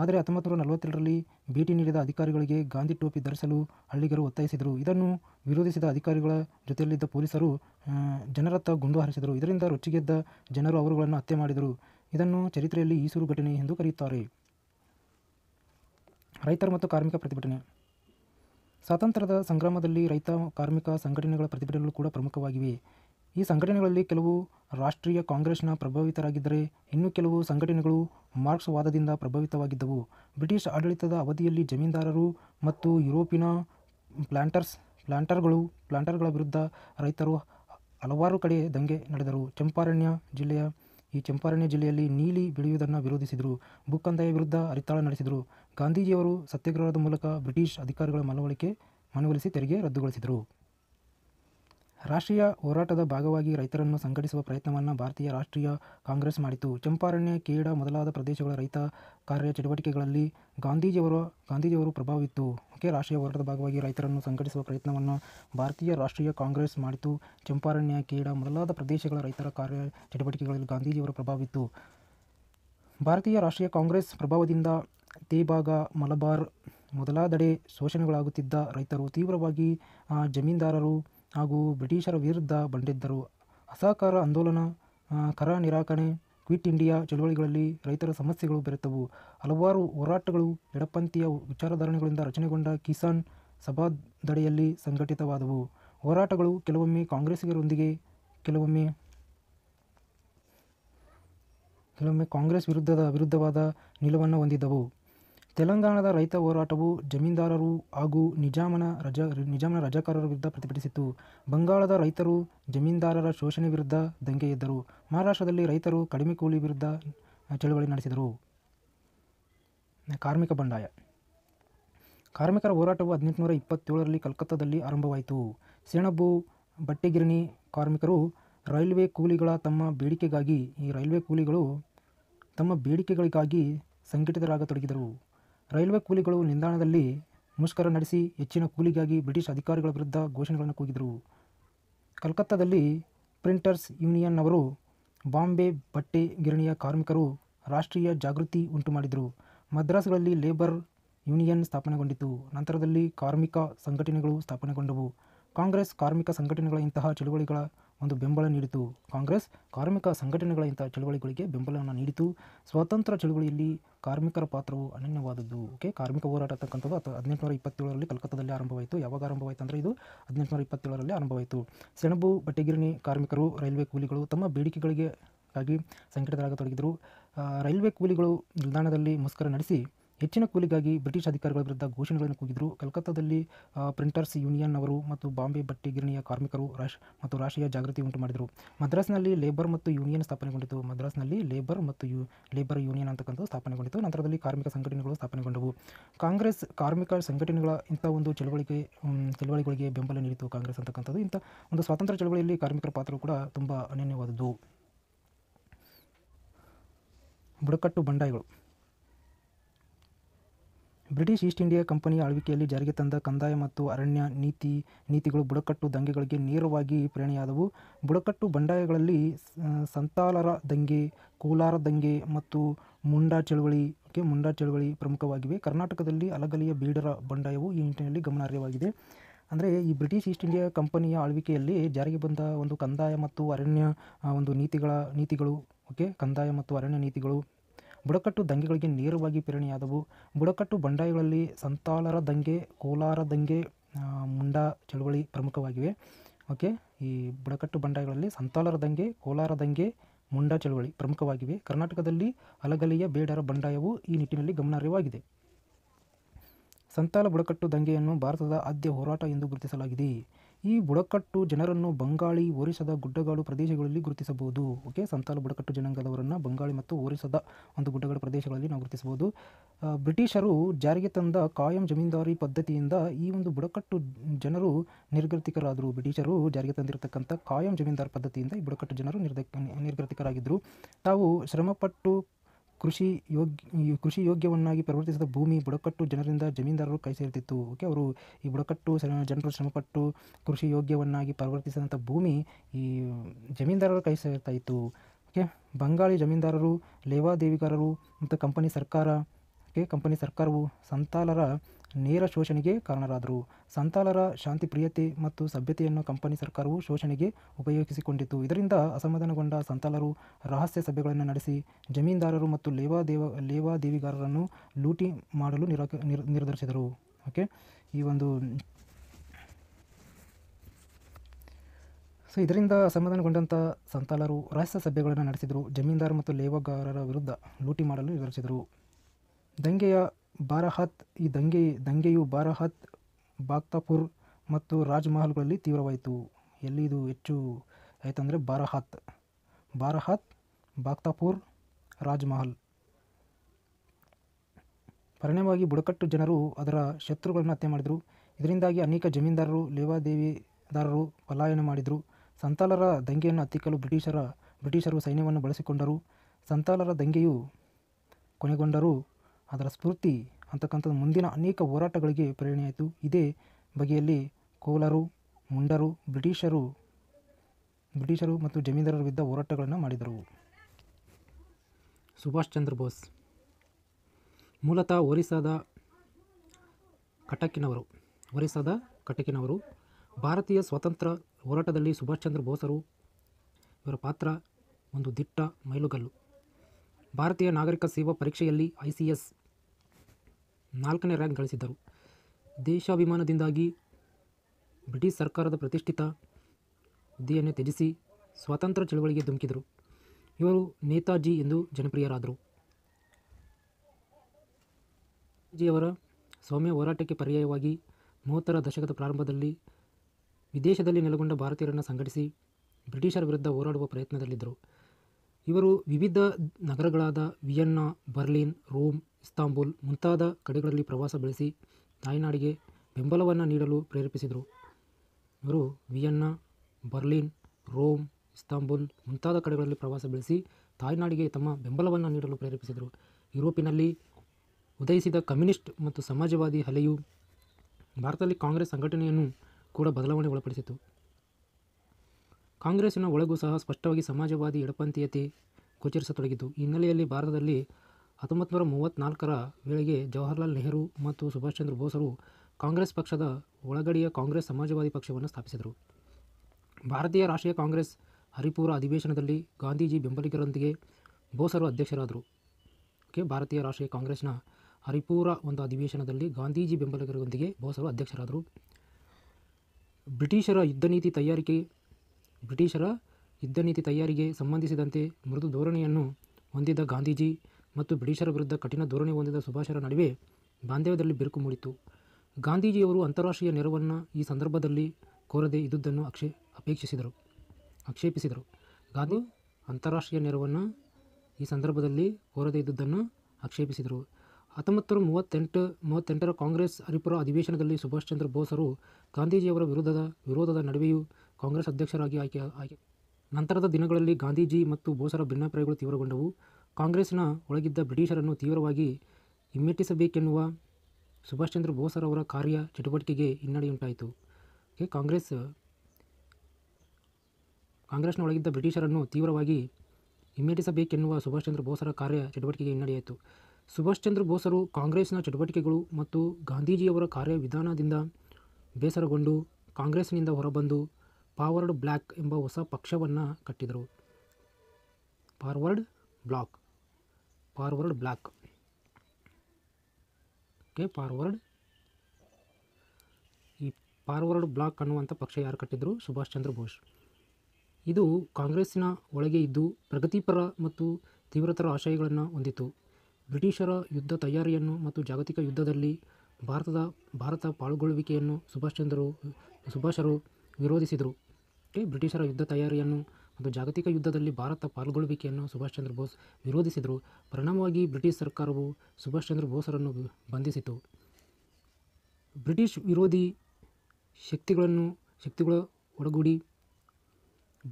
[SPEAKER 1] ಆದರೆ ಹತ್ತೊಂಬತ್ತು ನೂರ ನಲವತ್ತೆರಡರಲ್ಲಿ ಭೇಟಿ ನೀಡಿದ ಅಧಿಕಾರಿಗಳಿಗೆ ಗಾಂಧಿ ಟೋಪಿ ಧರಿಸಲು ಹಳ್ಳಿಗರು ಒತ್ತಾಯಿಸಿದರು ಇದನ್ನು ವಿರೋಧಿಸಿದ ಅಧಿಕಾರಿಗಳ ಜೊತೆಯಲ್ಲಿದ್ದ ಪೊಲೀಸರು ಜನರತ್ತ ಗುಂಡು ಹಾರಿಸಿದರು ಇದರಿಂದ ರೊಚ್ಚಿಗೆದ್ದ ಜನರು ಅವರುಗಳನ್ನು ಹತ್ಯೆ ಮಾಡಿದರು ಇದನ್ನು ಚರಿತ್ರೆಯಲ್ಲಿ ಈಸೂರು ಘಟನೆ ಎಂದು ಕರೆಯುತ್ತಾರೆ ರೈತರು ಮತ್ತು ಕಾರ್ಮಿಕ ಪ್ರತಿಭಟನೆ ಸ್ವಾತಂತ್ರ್ಯದ ಸಂಗ್ರಾಮದಲ್ಲಿ ರೈತ ಕಾರ್ಮಿಕ ಸಂಘಟನೆಗಳ ಪ್ರತಿಭಟನೆಗಳು ಕೂಡ ಪ್ರಮುಖವಾಗಿವೆ ಈ ಸಂಘಟನೆಗಳಲ್ಲಿ ಕೆಲವು ರಾಷ್ಟ್ರೀಯ ಕಾಂಗ್ರೆಸ್ನ ಪ್ರಭಾವಿತರಾಗಿದ್ದರೆ ಇನ್ನೂ ಕೆಲವು ಸಂಘಟನೆಗಳು ಮಾರ್ಕ್ಸ್ವಾದದಿಂದ ಪ್ರಭಾವಿತವಾಗಿದ್ದವು ಬ್ರಿಟಿಷ್ ಆಡಳಿತದ ಅವಧಿಯಲ್ಲಿ ಜಮೀನ್ದಾರರು ಮತ್ತು ಯುರೋಪಿನ ಪ್ಲಾಂಟರ್ಸ್ ಪ್ಲಾಂಟರ್ಗಳು ಪ್ಲಾಂಟರ್ಗಳ ವಿರುದ್ಧ ರೈತರು ಹಲವಾರು ಕಡೆ ದಂಗೆ ನಡೆದರು ಚಂಪಾರಣ್ಯ ಜಿಲ್ಲೆಯ ಈ ಚಂಪಾರಣ್ಯ ಜಿಲ್ಲೆಯಲ್ಲಿ ನೀಲಿ ಬೆಳೆಯುವುದನ್ನು ವಿರೋಧಿಸಿದರು ಭೂಕಂದಾಯ ವಿರುದ್ಧ ಹರಿತಾಳ ನಡೆಸಿದರು ಗಾಂಧೀಜಿಯವರು ಸತ್ಯಾಗ್ರಹದ ಮೂಲಕ ಬ್ರಿಟಿಷ್ ಅಧಿಕಾರಿಗಳ ಮನವೊಲಿಕೆ ಮನವೊಲಿಸಿ ತೆರಿಗೆ ರದ್ದುಗೊಳಿಸಿದರು ರಾಷ್ಟ್ರೀಯ ಹೋರಾಟದ ಭಾಗವಾಗಿ ರೈತರನ್ನು ಸಂಘಟಿಸುವ ಪ್ರಯತ್ನವನ್ನು ಭಾರತೀಯ ರಾಷ್ಟ್ರೀಯ ಕಾಂಗ್ರೆಸ್ ಮಾಡಿತು ಚಂಪಾರಣ್ಯ ಕೇಡ ಮೊದಲಾದ ಪ್ರದೇಶಗಳ ರೈತ ಕಾರ್ಯ ಚಟುವಟಿಕೆಗಳಲ್ಲಿ ಗಾಂಧೀಜಿಯವರ ಗಾಂಧೀಜಿಯವರು ಪ್ರಭಾವಿತ್ತು ಓಕೆ ರಾಷ್ಟ್ರೀಯ ಹೋರಾಟದ ಭಾಗವಾಗಿ ರೈತರನ್ನು ಸಂಘಟಿಸುವ ಪ್ರಯತ್ನವನ್ನು ಭಾರತೀಯ ರಾಷ್ಟ್ರೀಯ ಕಾಂಗ್ರೆಸ್ ಮಾಡಿತು ಚಂಪಾರಣ್ಯ ಕೇಡ ಮೊದಲಾದ ಪ್ರದೇಶಗಳ ರೈತರ ಕಾರ್ಯ ಚಟುವಟಿಕೆಗಳಲ್ಲಿ ಗಾಂಧೀಜಿಯವರ ಪ್ರಭಾವಿತ್ತು ಭಾರತೀಯ ರಾಷ್ಟ್ರೀಯ ಕಾಂಗ್ರೆಸ್ ಪ್ರಭಾವದಿಂದ ತೇಭಾಗ ಮಲಬಾರ್ ಮೊದಲಾದೆಡೆ ಶೋಷಣೆಗಳಾಗುತ್ತಿದ್ದ ರೈತರು ತೀವ್ರವಾಗಿ ಜಮೀನ್ದಾರರು ಹಾಗೂ ಬ್ರಿಟಿಷರ ವಿರುದ್ಧ ಬಂಡೆದ್ದರು ಅಸಹಕಾರ ಆಂದೋಲನ ಕರ ನಿರಾಕರಣೆ ಕ್ವಿಟ್ ಇಂಡಿಯಾ ಚಳುವಳಿಗಳಲ್ಲಿ ರೈತರ ಸಮಸ್ಯೆಗಳು ಬೆರೆತವು ಹಲವಾರು ಹೋರಾಟಗಳು ಎಡಪಂಥೀಯ ವಿಚಾರಧಾರಣೆಗಳಿಂದ ರಚನೆಗೊಂಡ ಕಿಸಾನ್ ಸಭಾದಡಿಯಲ್ಲಿ ಸಂಘಟಿತವಾದವು ಹೋರಾಟಗಳು ಕೆಲವೊಮ್ಮೆ ಕಾಂಗ್ರೆಸ್ಸಿಗರೊಂದಿಗೆ ಕೆಲವೊಮ್ಮೆ ಕೆಲವೊಮ್ಮೆ ಕಾಂಗ್ರೆಸ್ ವಿರುದ್ಧದ ವಿರುದ್ಧವಾದ ನಿಲುವನ್ನು ಹೊಂದಿದ್ದವು ತೆಲಂಗಾಣದ ರೈತ ಹೋರಾಟವು ಜಮೀನ್ದಾರರು ಹಾಗೂ ನಿಜಾಮನ ರಜ ನಿಜಾಮನ ರಜಾಕಾರರ ವಿರುದ್ಧ ಪ್ರತಿಭಟಿಸಿತು ಬಂಗಾಳದ ರೈತರು ಜಮೀನ್ದಾರರ ಶೋಷಣೆ ವಿರುದ್ಧ ದಂಗೆ ಎದ್ದರು ಮಹಾರಾಷ್ಟ್ರದಲ್ಲಿ ರೈತರು ಕಡಿಮೆ ಕೂಲಿ ವಿರುದ್ಧ ಚಳುವಳಿ ನಡೆಸಿದರು ಕಾರ್ಮಿಕ ಬಂಡಾಯ ಕಾರ್ಮಿಕರ ಹೋರಾಟವು ಹದಿನೆಂಟುನೂರ ಇಪ್ಪತ್ತೇಳರಲ್ಲಿ ಕಲ್ಕತ್ತಾದಲ್ಲಿ ಆರಂಭವಾಯಿತು ಸೆಣಬು ಬಟ್ಟೆಗಿರಣಿ ಕಾರ್ಮಿಕರು ರೈಲ್ವೆ ಕೂಲಿಗಳ ತಮ್ಮ ಬೇಡಿಕೆಗಾಗಿ ಈ ರೈಲ್ವೆ ಕೂಲಿಗಳು ತಮ್ಮ ಬೇಡಿಕೆಗಳಿಗಾಗಿ ಸಂಘಟಿತರಾಗತೊಡಗಿದರು ರೈಲ್ವೆ ಕೂಲಿಗಳು ನಿಲ್ದಾಣದಲ್ಲಿ ಮುಷ್ಕರ ನಡೆಸಿ ಹೆಚ್ಚಿನ ಕೂಲಿಗಾಗಿ ಬ್ರಿಟಿಷ್ ಅಧಿಕಾರಿಗಳ ವಿರುದ್ಧ ಘೋಷಣೆಗಳನ್ನು ಕೂಗಿದರು ಕಲ್ಕತ್ತಾದಲ್ಲಿ ಪ್ರಿಂಟರ್ಸ್ ಯೂನಿಯನ್ ಅವರು ಬಾಂಬೆ ಬಟ್ಟೆ ಗಿರಣಿಯ ಕಾರ್ಮಿಕರು ರಾಷ್ಟ್ರೀಯ ಜಾಗೃತಿ ಉಂಟು ಮಾಡಿದರು ಮದ್ರಾಸ್ಗಳಲ್ಲಿ ಲೇಬರ್ ಯೂನಿಯನ್ ಸ್ಥಾಪನೆಗೊಂಡಿತು ನಂತರದಲ್ಲಿ ಕಾರ್ಮಿಕ ಸಂಘಟನೆಗಳು ಸ್ಥಾಪನೆಗೊಂಡವು ಕಾಂಗ್ರೆಸ್ ಕಾರ್ಮಿಕ ಸಂಘಟನೆಗಳ ಇಂತಹ ಚಳುವಳಿಗಳ ಒಂದು ಬೆಂಬಲ ನೀಡಿತು ಕಾಂಗ್ರೆಸ್ ಕಾರ್ಮಿಕ ಸಂಘಟನೆಗಳ ಇಂಥ ಚಳುವಳಿಗಳಿಗೆ ಬೆಂಬಲವನ್ನು ನೀಡಿತು ಸ್ವಾತಂತ್ರ್ಯ ಚಳುವಳಿಯಲ್ಲಿ ಕಾರ್ಮಿಕರ ಪಾತ್ರವು ಅನನ್ಯವಾದದ್ದು ಓಕೆ ಕಾರ್ಮಿಕ ಹೋರಾಟ ಅಂತಕ್ಕಂಥದ್ದು ಅಥವಾ ಹದಿನೆಂಟುನೂರ ಇಪ್ಪತ್ತೇಳರಲ್ಲಿ ಕಲ್ಕತ್ತಾದಲ್ಲಿ ಆರಂಭವಾಯಿತು ಯಾವಾಗ ಆರಂಭವಾಯಿತು ಅಂದರೆ ಇದು ಹದಿನೆಂಟುನೂರ ಇಪ್ಪತ್ತೇಳರಲ್ಲಿ ಆರಂಭವಾಯಿತು ಸೆಣಬು ಬಟ್ಟೆಗಿರಣಿ ಕಾರ್ಮಿಕರು ರೈಲ್ವೆ ಕೂಲಿಗಳು ತಮ್ಮ ಬೇಡಿಕೆಗಳಿಗಾಗಿ ಸಂಘಟಿತರಾಗತೊಡಗಿದರು ರೈಲ್ವೆ ಕೂಲಿಗಳು ನಿಲ್ದಾಣದಲ್ಲಿ ಮುಷ್ಕರ ನಡೆಸಿ ಹೆಚ್ಚಿನ ಕೂಲಿಗಾಗಿ ಬ್ರಿಟಿಷ್ ಅಧಿಕಾರಿಗಳ ವಿರುದ್ಧ ಘೋಷಣೆಗಳನ್ನು ಕೂಗಿದರು ಕಲ್ಕತ್ತಾದಲ್ಲಿ ಪ್ರಿಂಟರ್ಸ್ ಯೂನಿಯನ್ ಅವರು ಮತ್ತು ಬಾಂಬೆ ಬಟ್ಟೆ ಗಿರಣಿಯ ಕಾರ್ಮಿಕರು ರಾಶ್ ಮತ್ತು ರಾಷ್ಟ್ರೀಯ ಜಾಗೃತಿ ಉಂಟು ಮಾಡಿದರು ಮದ್ರಾಸ್ನಲ್ಲಿ ಲೇಬರ್ ಮತ್ತು ಯೂನಿಯನ್ ಸ್ಥಾಪನೆಗೊಂಡಿತು ಮದ್ರಾಸ್ನಲ್ಲಿ ಲೇಬರ್ ಮತ್ತು ಯು ಲೇಬರ್ ಯೂನಿಯನ್ ಅಂತಕ್ಕಂಥದ್ದು ಸ್ಥಾಪನೆಗೊಂಡಿತು ನಂತರದಲ್ಲಿ ಕಾರ್ಮಿಕ ಸಂಘಟನೆಗಳು ಸ್ಥಾಪನೆಗೊಂಡವು ಕಾಂಗ್ರೆಸ್ ಕಾರ್ಮಿಕ ಸಂಘಟನೆಗಳ ಇಂಥ ಒಂದು ಚಳವಳಿಗೆ ಚಳವಳಿಗಳಿಗೆ ಬೆಂಬಲ ನೀಡಿತು ಕಾಂಗ್ರೆಸ್ ಅಂತಕ್ಕಂಥದ್ದು ಇಂಥ ಒಂದು ಸ್ವಾತಂತ್ರ್ಯ ಚಳವಳಿಯಲ್ಲಿ ಕಾರ್ಮಿಕರ ಪಾತ್ರ ಕೂಡ ತುಂಬ ಅನನ್ಯವಾದದ್ದು ಬುಡಕಟ್ಟು ಬಂಡಾಯಗಳು ಬ್ರಿಟಿಷ್ ಈಸ್ಟ್ ಇಂಡಿಯಾ ಕಂಪನಿಯ ಆಳ್ವಿಕೆಯಲ್ಲಿ ಜಾರಿಗೆ ತಂದ ಕಂದಾಯ ಮತ್ತು ಅರಣ್ಯ ನೀತಿ ನೀತಿಗಳು ಬುಡಕಟ್ಟು ದಂಗೆಗಳಿಗೆ ನೇರವಾಗಿ ಪ್ರೇರಣೆಯಾದವು ಬುಡಕಟ್ಟು ಬಂಡಾಯಗಳಲ್ಲಿ ಸಂತಾಲರ ದಂಗೆ ಕೋಲಾರ ದಂಗೆ ಮತ್ತು ಮುಂಡಾ ಚಳವಳಿ ಓಕೆ ಮುಂಡಾ ಚಳವಳಿ ಪ್ರಮುಖವಾಗಿವೆ ಕರ್ನಾಟಕದಲ್ಲಿ ಅಲಗಲಿಯ ಬೀಡರ ಬಂಡಾಯವು ಈ ನಿಟ್ಟಿನಲ್ಲಿ ಗಮನಾರ್ಹವಾಗಿದೆ ಅಂದರೆ ಈ ಬ್ರಿಟಿಷ್ ಈಸ್ಟ್ ಇಂಡಿಯಾ ಕಂಪನಿಯ ಆಳ್ವಿಕೆಯಲ್ಲಿ ಜಾರಿಗೆ ಬಂದ ಒಂದು ಕಂದಾಯ ಮತ್ತು ಅರಣ್ಯ ಒಂದು ನೀತಿಗಳ ನೀತಿಗಳು ಓಕೆ ಕಂದಾಯ ಮತ್ತು ಅರಣ್ಯ ನೀತಿಗಳು ಬುಡಕಟ್ಟು ದಂಗೆಗಳಿಗೆ ನೇರವಾಗಿ ಪ್ರೇರಣೆಯಾದವು ಬುಡಕಟ್ಟು ಬಂಡಾಯಗಳಲ್ಲಿ ಸಂತಾಲರ ದಂಗೆ ಕೋಲಾರ ದಂಗೆ ಮುಂಡಾ ಚಳುವಳಿ ಪ್ರಮುಖವಾಗಿವೆ ಓಕೆ ಈ ಬುಡಕಟ್ಟು ಬಂಡಾಯಗಳಲ್ಲಿ ಸಂತಾಲರ ದಂಗೆ ಕೋಲಾರ ದಂಗೆ ಮುಂಡಾ ಚಳುವಳಿ ಪ್ರಮುಖವಾಗಿವೆ ಕರ್ನಾಟಕದಲ್ಲಿ ಅಲಗಲಿಯ ಬೇಡರ ಬಂಡಾಯವು ಈ ನಿಟ್ಟಿನಲ್ಲಿ ಗಮನಾರ್ಹವಾಗಿದೆ ಸಂತಾಲ ಬುಡಕಟ್ಟು ದಂಗೆಯನ್ನು ಭಾರತದ ಆದ್ಯ ಹೋರಾಟ ಎಂದು ಗುರುತಿಸಲಾಗಿದೆ ಈ ಬುಡಕಟ್ಟು ಜನರನ್ನು ಬಂಗಾಳಿ ಒರಿಸದ ಗುಡ್ಡಗಾಡು ಪ್ರದೇಶಗಳಲ್ಲಿ ಗುರುತಿಸಬಹುದು ಓಕೆ ಸಂತಾಲ ಬುಡಕಟ್ಟು ಜನಾಂಗದವರನ್ನು ಬಂಗಾಳಿ ಮತ್ತು ಒರಿಸದ ಒಂದು ಗುಡ್ಡಗಾಡು ಪ್ರದೇಶಗಳಲ್ಲಿ ನಾವು ಗುರುತಿಸಬಹುದು ಬ್ರಿಟಿಷರು ಜಾರಿಗೆ ತಂದ ಕಾಯಂ ಜಮೀನ್ದಾರಿ ಪದ್ಧತಿಯಿಂದ ಈ ಒಂದು ಬುಡಕಟ್ಟು ಜನರು ನಿರ್ಗತಿಕರಾದರು ಬ್ರಿಟಿಷರು ಜಾರಿಗೆ ತಂದಿರತಕ್ಕಂಥ ಕಾಯಂ ಜಮೀನ್ದಾರ ಪದ್ಧತಿಯಿಂದ ಈ ಬುಡಕಟ್ಟು ಜನರು ನಿರ್ದ ನಿರ್ಗತಿಕರಾಗಿದ್ದರು ತಾವು ಶ್ರಮಪಟ್ಟು ಕೃಷಿ ಯೋಗ್ಯ ಕೃಷಿ ಯೋಗ್ಯವನ್ನಾಗಿ ಪರಿವರ್ತಿಸಿದ ಭೂಮಿ ಬುಡಕಟ್ಟು ಜನರಿಂದ ಜಮೀನ್ದಾರರು ಕೈ ಸೇರ್ತಿತ್ತು ಓಕೆ ಅವರು ಈ ಬುಡಕಟ್ಟು ಜನರು ಶ್ರಮಪಟ್ಟು ಕೃಷಿ ಯೋಗ್ಯವನ್ನಾಗಿ ಪರಿವರ್ತಿಸಿದಂಥ ಭೂಮಿ ಈ ಜಮೀನ್ದಾರರು ಕೈ ಸೇರ್ತಾ ಇತ್ತು ಓಕೆ ಬಂಗಾಳಿ ಜಮೀನ್ದಾರರು ಲೇವಾದೇವಿಗಾರರು ಮತ್ತು ಕಂಪನಿ ಸರ್ಕಾರ ಓಕೆ ಕಂಪನಿ ಸರ್ಕಾರವು ಸಂತಾಲರ ನೇರ ಶೋಷಣೆಗೆ ಕಾರಣರಾದರು ಸಂತಾಲರ ಶಾಂತಿ ಪ್ರಿಯತೆ ಮತ್ತು ಸಭ್ಯತೆಯನ್ನು ಕಂಪನಿ ಸರ್ಕಾರವು ಶೋಷಣೆಗೆ ಉಪಯೋಗಿಸಿಕೊಂಡಿತು ಇದರಿಂದ ಅಸಮಾಧಾನಗೊಂಡ ಸಂತಾಲರು ರಹಸ್ಯ ಸಭೆಗಳನ್ನು ನಡೆಸಿ ಜಮೀನ್ದಾರರು ಮತ್ತು ಲೇವಾದೇವ ಲೇವಾದೇವಿಗಾರರನ್ನು ಲೂಟಿ ಮಾಡಲು ನಿರಾಕ ನಿರ್ಧರಿಸಿದರು ಓಕೆ ಈ ಒಂದು ಸೊ ಇದರಿಂದ ಅಸಮಾಧಾನಗೊಂಡಂಥ ಸಂತಾಲರು ರಹಸ್ಯ ಸಭೆಗಳನ್ನು ನಡೆಸಿದರು ಜಮೀನ್ದಾರ ಮತ್ತು ಲೇವಾಗಾರರ ವಿರುದ್ಧ ಲೂಟಿ ಮಾಡಲು ನಿರ್ಧರಿಸಿದರು ದಂಗೆಯ ಬಾರಹತ್ ಈ ದಂಗೆ ದಂಗೆಯು ಬಾರಹತ್ ಬಾಗ್ತಾಪುರ್ ಮತ್ತು ರಾಜ್ಮಹಲ್ಗಳಲ್ಲಿ ತೀವ್ರವಾಯಿತು ಎಲ್ಲಿ ಇದು ಹೆಚ್ಚು ಆಯ್ತಂದರೆ ಬಾರಹತ್ ಬಾರಹತ್ ಬಾಗ್ತಾಪುರ್ ರಾಜ್ಮಹಲ್ ಪರಿಣಾಮವಾಗಿ ಬುಡಕಟ್ಟು ಜನರು ಅದರ ಶತ್ರುಗಳನ್ನು ಹತ್ಯೆ ಮಾಡಿದರು ಇದರಿಂದಾಗಿ ಅನೇಕ ಜಮೀನ್ದಾರರು ಲೇವಾದೇವಿದಾರರು ಪಲಾಯನ ಮಾಡಿದರು ಸಂತಾಲರ ದಂಗೆಯನ್ನು ಹತ್ತಿಕ್ಕಲು ಬ್ರಿಟಿಷರ ಬ್ರಿಟಿಷರು ಸೈನ್ಯವನ್ನು ಬಳಸಿಕೊಂಡರು ಸಂತಾಲರ ದಂಗೆಯು ಕೊನೆಗೊಂಡರು ಅದರ ಸ್ಫೂರ್ತಿ ಅಂತಕ್ಕಂಥದ್ದು ಮುಂದಿನ ಅನೇಕ ಹೋರಾಟಗಳಿಗೆ ಪ್ರೇರಣೆಯಾಯಿತು ಇದೇ ಬಗೆಯಲ್ಲಿ ಕೋಲರು ಮುಂಡರು ಬ್ರಿಟಿಷರು ಬ್ರಿಟಿಷರು ಮತ್ತು ಜಮೀನ್ದಾರರ ವಿರುದ್ಧ ಹೋರಾಟಗಳನ್ನು ಮಾಡಿದರು ಸುಭಾಷ್ ಚಂದ್ರ ಬೋಸ್ ಮೂಲತಃ ಒರಿಸ್ಸಾದ ಕಟಕಿನವರು ಒರಿಸ್ಸಾದ ಕಟಕಿನವರು ಭಾರತೀಯ ಸ್ವಾತಂತ್ರ್ಯ ಹೋರಾಟದಲ್ಲಿ ಸುಭಾಷ್ ಚಂದ್ರ ಬೋಸರು ಇವರ ಪಾತ್ರ ಒಂದು ದಿಟ್ಟ ಮೈಲುಗಲ್ಲು ಭಾರತೀಯ ನಾಗರಿಕ ಸೇವಾ ಪರೀಕ್ಷೆಯಲ್ಲಿ ಐ ಸಿ ಎಸ್ ನಾಲ್ಕನೇ ರ್ಯಾಂಕ್ ಗಳಿಸಿದ್ದರು ದೇಶಾಭಿಮಾನದಿಂದಾಗಿ ಬ್ರಿಟಿಷ್ ಸರ್ಕಾರದ ಪ್ರತಿಷ್ಠಿತ ಹುದ್ದೆಯನ್ನು ತ್ಯಜಿಸಿ ಸ್ವಾತಂತ್ರ್ಯ ಚಳವಳಿಗೆ ಧುಮುಕಿದರು ಇವರು ನೇತಾಜಿ ಎಂದು ಜನಪ್ರಿಯರಾದರು ಜಿಯವರ ಸೌಮ್ಯ ಹೋರಾಟಕ್ಕೆ ಪರ್ಯಾಯವಾಗಿ ಮೂವತ್ತರ ದಶಕದ ಪ್ರಾರಂಭದಲ್ಲಿ ವಿದೇಶದಲ್ಲಿ ನೆಲೆಗೊಂಡ ಭಾರತೀಯರನ್ನು ಸಂಘಟಿಸಿ ಬ್ರಿಟಿಷರ ವಿರುದ್ಧ ಹೋರಾಡುವ ಪ್ರಯತ್ನದಲ್ಲಿದ್ದರು ಇವರು ವಿವಿಧ ನಗರಗಳಾದ ವಿಯೆನ್ನಾ ಬರ್ಲಿನ್ ರೋಮ್ ಇಸ್ತಾಂಬುಲ್ ಮುಂತಾದ ಕಡೆಗಳಲ್ಲಿ ಪ್ರವಾಸ ಬೆಳೆಸಿ ತಾಯ್ನಾಡಿಗೆ ಬೆಂಬಲವನ್ನು ನೀಡಲು ಪ್ರೇರೇಪಿಸಿದರು ಇವರು ವಿಯೆನ್ನಾ ಬರ್ಲಿನ್ ರೋಮ್ ಇಸ್ತಾಂಬುಲ್ ಮುಂತಾದ ಕಡೆಗಳಲ್ಲಿ ಪ್ರವಾಸ ಬೆಳೆಸಿ ತಾಯ್ನಾಡಿಗೆ ತಮ್ಮ ಬೆಂಬಲವನ್ನು ನೀಡಲು ಪ್ರೇರೇಪಿಸಿದರು ಯುರೋಪಿನಲ್ಲಿ ಉದಯಿಸಿದ ಕಮ್ಯುನಿಸ್ಟ್ ಮತ್ತು ಸಮಾಜವಾದಿ ಹಲೆಯು ಭಾರತದಲ್ಲಿ ಕಾಂಗ್ರೆಸ್ ಸಂಘಟನೆಯನ್ನು ಕೂಡ ಬದಲಾವಣೆ ಒಳಪಡಿಸಿತು ಕಾಂಗ್ರೆಸ್ಸಿನ ಒಳಗೂ ಸಹ ಸ್ಪಷ್ಟವಾಗಿ ಸಮಾಜವಾದಿ ಎಡಪಂಥೀಯತೆ ಗೋಚರಿಸತೊಡಗಿತು ಈ ಹಿನ್ನೆಲೆಯಲ್ಲಿ ಭಾರತದಲ್ಲಿ ಹತ್ತೊಂಬತ್ತು ನೂರ ಮೂವತ್ತ್ನಾಲ್ಕರ ವೇಳೆಗೆ ಜವಾಹರ್ಲಾಲ್ ನೆಹರು ಮತ್ತು ಸುಭಾಷ್ ಚಂದ್ರ ಬೋಸರು ಕಾಂಗ್ರೆಸ್ ಪಕ್ಷದ ಒಳಗಡೆಯ ಕಾಂಗ್ರೆಸ್ ಸಮಾಜವಾದಿ ಪಕ್ಷವನ್ನು ಸ್ಥಾಪಿಸಿದರು ಭಾರತೀಯ ರಾಷ್ಟ್ರೀಯ ಕಾಂಗ್ರೆಸ್ ಹರಿಪುರ ಅಧಿವೇಶನದಲ್ಲಿ ಗಾಂಧೀಜಿ ಬೆಂಬಲಿಗರೊಂದಿಗೆ ಬೋಸರು ಅಧ್ಯಕ್ಷರಾದರು ಓಕೆ ಭಾರತೀಯ ರಾಷ್ಟ್ರೀಯ ಕಾಂಗ್ರೆಸ್ನ ಹರಿಪುರ ಒಂದು ಅಧಿವೇಶನದಲ್ಲಿ ಗಾಂಧೀಜಿ ಬೆಂಬಲಿಗರೊಂದಿಗೆ ಬೋಸರು ಅಧ್ಯಕ್ಷರಾದರು ಬ್ರಿಟಿಷರ ಯುದ್ಧ ನೀತಿ ತಯಾರಿಕೆ ಬ್ರಿಟಿಷರ ಯುದ್ಧ ನೀತಿ ತಯಾರಿಗೆ ಸಂಬಂಧಿಸಿದಂತೆ ಮೃದು ಧೋರಣೆಯನ್ನು ಹೊಂದಿದ್ದ ಗಾಂಧೀಜಿ ಮತ್ತು ಬ್ರಿಟಿಷರ ವಿರುದ್ಧ ಕಠಿಣ ಧೋರಣೆ ಹೊಂದಿದ ಸುಭಾಷರ ನಡುವೆ ಬಾಂಧವ್ಯದಲ್ಲಿ ಬಿರುಕು ಮೂಡಿತು ಗಾಂಧೀಜಿಯವರು ಅಂತಾರಾಷ್ಟ್ರೀಯ ನೆರವನ್ನು ಈ ಸಂದರ್ಭದಲ್ಲಿ ಕೋರದೆ ಇದ್ದುದನ್ನು ಅಕ್ಷೇ ಅಪೇಕ್ಷಿಸಿದರು ಆಕ್ಷೇಪಿಸಿದರು ಗಾಂಧಿ ಅಂತಾರಾಷ್ಟ್ರೀಯ ನೆರವನ್ನು ಈ ಸಂದರ್ಭದಲ್ಲಿ ಕೋರದೇ ಇದ್ದುದನ್ನು ಆಕ್ಷೇಪಿಸಿದರು ಹತ್ತೊಂಬತ್ತು ನೂರ ಮೂವತ್ತೆಂಟು ಮೂವತ್ತೆಂಟರ ಕಾಂಗ್ರೆಸ್ ಹರಿಪುರ ಅಧಿವೇಶನದಲ್ಲಿ ಸುಭಾಷ್ ಚಂದ್ರ ಬೋಸರು ಗಾಂಧೀಜಿಯವರ ವಿರುದ್ಧದ ವಿರೋಧದ ನಡುವೆಯೂ ಕಾಂಗ್ರೆಸ್ ಅಧ್ಯಕ್ಷರಾಗಿ ಆಯ್ಕೆ ಆಯ್ಕೆ ನಂತರದ ದಿನಗಳಲ್ಲಿ ಗಾಂಧೀಜಿ ಮತ್ತು ಬೋಸರ ಭಿನ್ನಾಭಿಪ್ರಾಯಗಳು ತೀವ್ರಗೊಂಡವು ಕಾಂಗ್ರೆಸ್ನ ಒಳಗಿದ್ದ ಬ್ರಿಟಿಷರನ್ನು ತೀವ್ರವಾಗಿ ಹಿಮ್ಮೆಟ್ಟಿಸಬೇಕೆನ್ನುವ ಸುಭಾಷ್ ಚಂದ್ರ ಬೋಸರವರ ಕಾರ್ಯ ಚಟುವಟಿಕೆಗೆ ಹಿನ್ನಡೆಯುಂಟಾಯಿತು ಕಾಂಗ್ರೆಸ್ ಕಾಂಗ್ರೆಸ್ನ ಒಳಗಿದ್ದ ಬ್ರಿಟಿಷರನ್ನು ತೀವ್ರವಾಗಿ ಹಿಮ್ಮೆಟ್ಟಿಸಬೇಕೆನ್ನುವ ಸುಭಾಷ್ ಚಂದ್ರ ಬೋಸರ ಕಾರ್ಯ ಚಟುವಟಿಕೆಗೆ ಹಿನ್ನಡೆಯಾಯಿತು ಸುಭಾಷ್ ಚಂದ್ರ ಬೋಸರು ಕಾಂಗ್ರೆಸ್ನ ಚಟುವಟಿಕೆಗಳು ಮತ್ತು ಗಾಂಧೀಜಿಯವರ ಕಾರ್ಯವಿಧಾನದಿಂದ ಬೇಸರಗೊಂಡು ಕಾಂಗ್ರೆಸ್ನಿಂದ ಹೊರಬಂದು ಫಾರ್ವರ್ಡ್ ಬ್ಲ್ಯಾಕ್ ಎಂಬ ಹೊಸ ಪಕ್ಷವನ್ನು ಕಟ್ಟಿದರು ಫಾರ್ವರ್ಡ್ ಬ್ಲಾಕ್ ಫಾರ್ವರ್ಡ್ ಬ್ಲಾಕ್ ಓಕೆ ಫಾರ್ವರ್ಡ್ ಈ ಫಾರ್ವರ್ಡ್ ಬ್ಲಾಕ್ ಅನ್ನುವಂಥ ಪಕ್ಷ ಯಾರು ಕಟ್ಟಿದ್ರು ಸುಭಾಷ್ ಚಂದ್ರ ಬೋಸ್ ಇದು ಕಾಂಗ್ರೆಸ್ಸಿನ ಒಳಗೆ ಇದ್ದು ಪ್ರಗತಿಪರ ಮತ್ತು ತೀವ್ರತರ ಆಶಯಗಳನ್ನು ಹೊಂದಿತ್ತು ಬ್ರಿಟಿಷರ ಯುದ್ಧ ತಯಾರಿಯನ್ನು ಮತ್ತು ಜಾಗತಿಕ ಯುದ್ಧದಲ್ಲಿ ಭಾರತದ ಭಾರತ ಪಾಲ್ಗೊಳ್ಳುವಿಕೆಯನ್ನು ಸುಭಾಷ್ ಚಂದ್ರರು ಸುಭಾಷರು ವಿರೋಧಿಸಿದರು ಬ್ರಿಟಿಷರ ಯುದ್ಧ ತಯಾರಿಯನ್ನು ಮತ್ತು ಜಾಗತಿಕ ಯುದ್ಧದಲ್ಲಿ ಭಾರತ ಪಾಲ್ಗೊಳ್ಳುವಿಕೆಯನ್ನು ಸುಭಾಷ್ ಚಂದ್ರ ಬೋಸ್ ವಿರೋಧಿಸಿದರು ಪರಿಣಾಮವಾಗಿ ಬ್ರಿಟಿಷ್ ಸರ್ಕಾರವು ಸುಭಾಷ್ ಚಂದ್ರ ಬೋಸರನ್ನು ಬಂಧಿಸಿತು ಬ್ರಿಟಿಷ್ ವಿರೋಧಿ ಶಕ್ತಿಗಳನ್ನು ಶಕ್ತಿಗಳ ಒಡಗೂಡಿ